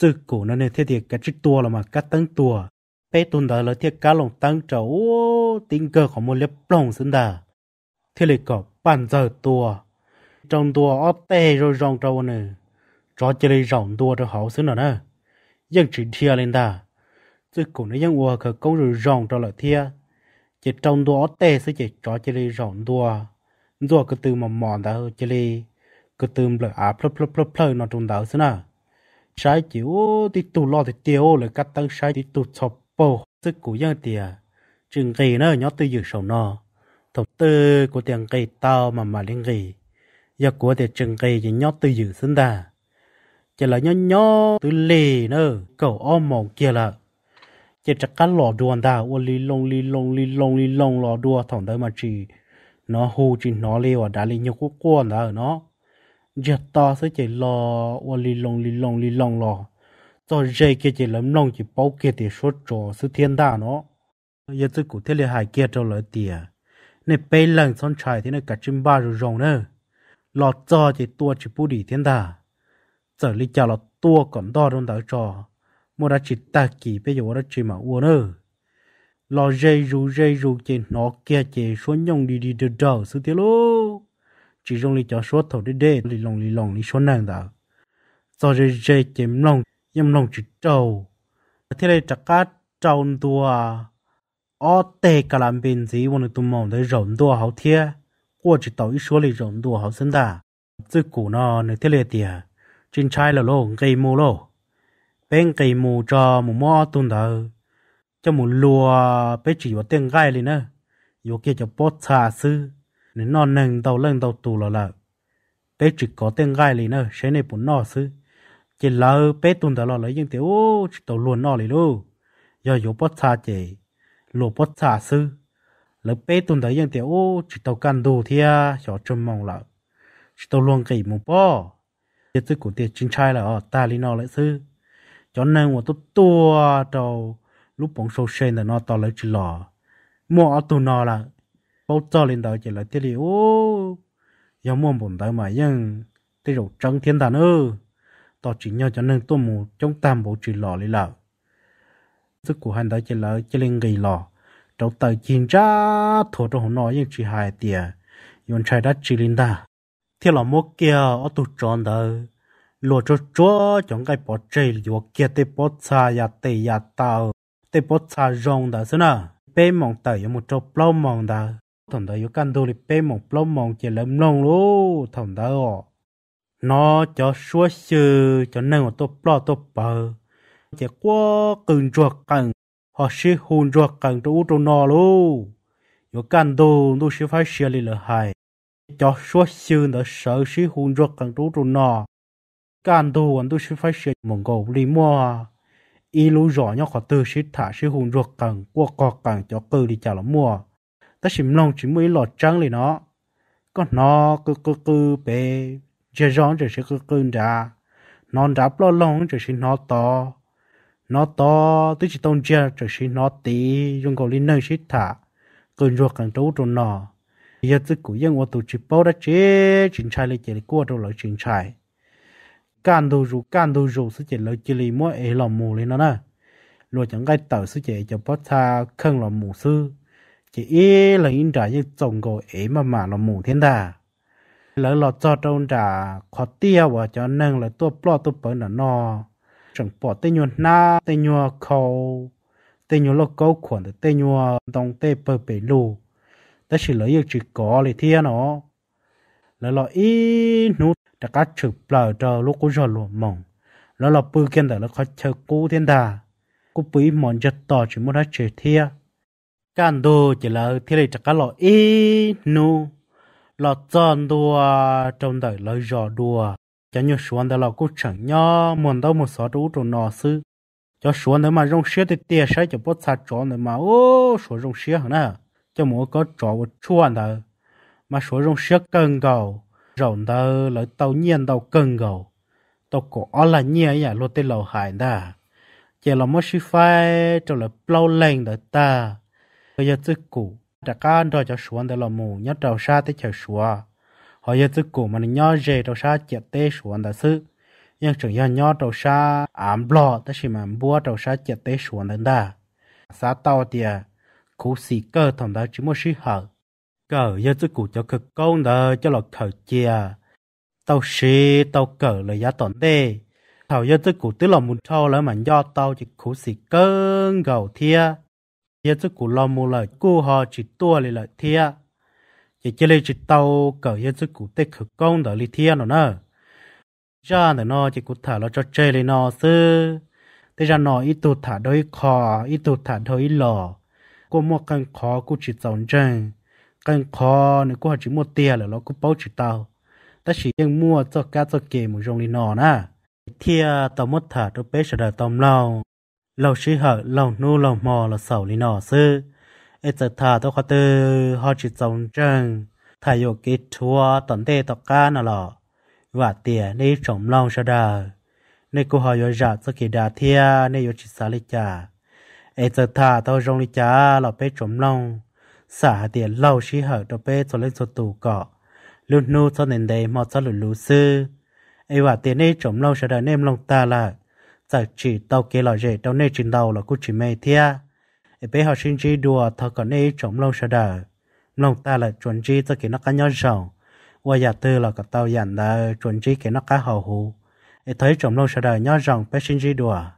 ซื้อกูนั่นเนี่ยเทียกัจิตัวละมากัตั้งตัวเปตุนเดอเลยเทียกาลงตั้งเจ้าโอ้ติงเกอของมันเล็บปลงสินดา เทียกับปั่นเจอตัวจังตัวอ๋ดเตะรองเจ้าเนี่ย rõ chơi đi rộng tua cho hậu xứ nữa nè dân chỉ thia lên ta chứ cũng nếu dân ua khờ công rồi rộng cho lợi thia chỉ trong tua tê sẽ chỉ rõ chơi đi rộng tua rồi cứ từ mà mòn ta chơi đi cứ từ lợi à plop plop plop plop nó trong đầu xứ nè sai chịu thì tụ lo thì tiêu lời cắt tăng sai thì tụ chọc bồ chứ cũng dân tiề chừng gì nữa nhớ từ dự sầu nó tổng tư của tiền kỳ tao mà mà lên kỳ giờ của tiền chừng kỳ chỉ nhớ từ dự xứng ta chỉ là nhỏ nhỏ từ lề nữa cậu ôm mộng kia là chỉ chắc cá lò đùa ta ô li lông li lông li lông li lông lò đùa thằng đấy mà chỉ nó hù chỉ nó lì và đã lì nhiều quốc quân đó nó giật to sẽ chỉ lò ô li lông li lông li lông lò cho dây kia chỉ lấm lông chỉ bao kia thì số trò sự thiên đa nó giờ tôi cụ thế là hai kia cho lời tiền nên bây lần son trai thì nó cả chim ba rồi rồng nữa lọt cho chỉ tua chỉ bù đi thiên đa giờ lý chào là tua còn đo trong đó trò, mua đã chỉ ta kỳ bây giờ đã chỉ mà uống nữa lo dây ru dây ru chê nó kia chê số nhông đi đi đờ đờ sự thế lô chỉ dùng lý chào số thầu đi đê lì lòng lì lòng lì số nàng đó giờ dây dây chê lòng nhâm lòng chỉ trâu thế này chắc cá trâu tua ở tê cả làm bên gì bọn tụm mong để rộng tua hậu thiê qua chỉ tàu ít số lì rộng tua hậu sinh ta 最古呢，那这类的。จิงใช้ละโลกีมูโลเป็นกีมูจอมูมอตุนเดอจะมูลัวไปจีวเตียงไกลเลยนะอยู่เกี่ยวกับปศชาซื้อน่นอนหนึ่งเตาเล่งเตาตูละละเปจีก่อเตียงไกลเลยนะใช้ในปุ่นนอซื้อจีเลาเปตุนเดอเลยยังเตียวจีเตัวล้วนนอเลยลูกอยู่ปศชาเจลูกปศชาซื้อแล้วเป้ตุนเดอยังเตียวจีเตัากันดูเทียชอบจมมองละจีเตาลวงกี่มุ่งป้อ biết chứ cũng tiền chính trai là ở ta lý nó lại sư cho nên mà tôi tua đầu lúc bóng sâu sen là nó to lấy chỉ lò mua ở tụ nó là bao cho lên đó chỉ là tiền liệu giờ mua bổn đó mà nhưng tiền đầu trắng thiên đàn ư to chỉ nhau cho nên tôi mua trong tam bộ chỉ lò lấy là sức của hắn đó chỉ là chỉ lên gầy lò trong tờ chiến ra thổ trong nó nhưng chỉ hai tiền yon trai đã chỉ linda thế là mua kia ở tụ tròn đó lo cho chúa chúng cái bỏ chơi lúa kia tê bỏ xa ya tê ya tao tê bỏ xa rong đó xin à, bê mong tờ có một chỗ bao mong đó thằng đó có căn đồ thì bê mong bao mong chỉ lấm lông lú thằng đó nó cho xua sư cho nên một tôi bao tôi bờ chỉ quá cần chuột cần họ sẽ hôn chuột cần cho út nó lú có căn đồ nó sẽ phải xia lì lợi hại cho số sư đã sở sĩ hôn rốt càng rú rú nọ. Càng đồ anh tôi sẽ phải sẽ mong cầu lý mua. Y lũ rõ nhỏ khó tư sĩ thả sĩ hôn rốt càng qua cọ càng cho cơ đi chào là mua. Ta xìm lòng chỉ mới lọt trắng lên nó. Có nó cứ cứ cứ bê. Giờ rõ rồi sẽ cứ cứ ra. Nó đáp lo lòng rồi sẽ nó to. Nó to tôi chỉ tông chè rồi sẽ nó tí. Dùng cầu lý nơi sĩ thả. Cơn ruột càng trú rú nọ giờ tự cũ dân tôi chỉ bảo đã chế chính trai lấy chế để qua đâu lấy chính trai can đồ rủ can đồ rủ sẽ chế lấy chế lấy mỗi ấy làm mù lên nó nè rồi chẳng cái tàu sẽ chế cho bắt ta khăn làm mù sư chế ế là in trả như chồng cô ấy mà mà làm mù thiên đà lỡ lọt cho trong trả khó tiêu và cho nâng là tua bỏ tua bởi nó no chẳng bỏ tên nhuận na tên nhuận khâu tên nhuận lô câu khuẩn tên nhuận đồng tên bởi bể lù ta chỉ lấy yêu chỉ có để thiên nó là lo ít nút đã cá chụp lờ chờ lúc cũng rồi luôn mỏng là lo bự kiện đó là khó chờ cú thiên đà cú bự mòn giật to chỉ muốn hết chơi thiên can đồ chỉ là thiên này chắc cắt lo ít nu lo tròn đùa trong đời lo giò đùa cho như xuống đó là cũng chẳng nhớ muốn đâu một số đủ trong nọ sư cho xuống đó mà rong xe thì tiền sẽ cho bớt sát chó nữa mà ô số rong xe hả nè cho mua có trò chuan đó mà số rong sẽ cần cầu rộng đó là tàu nhiên tàu cần cầu tàu cổ là nhiên ya lô tê lầu hải đó chỉ là mất sư phai cho là lâu lên đó ta bây giờ tự cụ đã cá đó cho xuống đó là mù nhớ đầu xa tới chờ xuống họ giờ tự cụ mà nhớ về đầu xa chẹt tê xuống đó nhưng chẳng nhớ nhớ đầu xa ám lo tới khi mà bua đầu xa chẹt tê xuống đó ta xa tàu cú xì cơ thằng đó chỉ mua sĩ hở cờ giờ tôi cụ cho cực câu nợ cho lọt khởi chia tao xì tao cờ là giá tổn đê thảo giờ tôi cụ tứ lòng muốn thâu là mà do tao chỉ cú xì cơ gầu thia giờ tôi cụ lo mua lợi cu họ chỉ tua lại lời thia chỉ chơi lấy chỉ tao cờ giờ tôi cụ tê cực câu nợ li thia nó nè ra nó chỉ cụ thả là cho chơi lên nó sư thế ra nó ít tụt thả đôi cò ít tụt thả đôi lò ก็มัวกันขอกูจิตสองจังกันขอนี่กูหาจิมัวเตี้ยแล้วแล้วกูเป้าจิตเตาแต่ฉียังมัวจอกกาจอกเกมอยงลีนอนะเทียต่อมดถาตัวเป๊ะฉดาตอมเรา เราชี้หักเรานู่เราหมอเราเสาลีนอซื้อเอจถาตัวคอเตอหาจิตสองจังถ่ายโยกิทัวตอนเตตอกกาน่ะหรอว่าเตี้ยี่สมเราฉดา ในกูหอยอยากสกิดาเทียในโยจิสาลิจา ai giờ thả tao rong đi chả lọ bé trộm lông xả tiền lâu xí hở cho bé cho lên cho tù cọ nu cho nền đầy mò cho lù lù sư ai và tiền ấy trộm lâu sẽ đợi em lòng ta là giờ chỉ tao kia lọ rể tao nơi trình đầu là cô chỉ mê thia ai bé họ xin chỉ đùa thọ còn ấy trộm lâu sẽ đợi lòng ta là chuẩn chỉ cho kia nó cá nhau rầu qua nhà tư là cả tao dặn là chuẩn chỉ kia nó cá hậu hụ ai thấy trộm lâu sẽ đợi nhau rồng bé xin chỉ đùa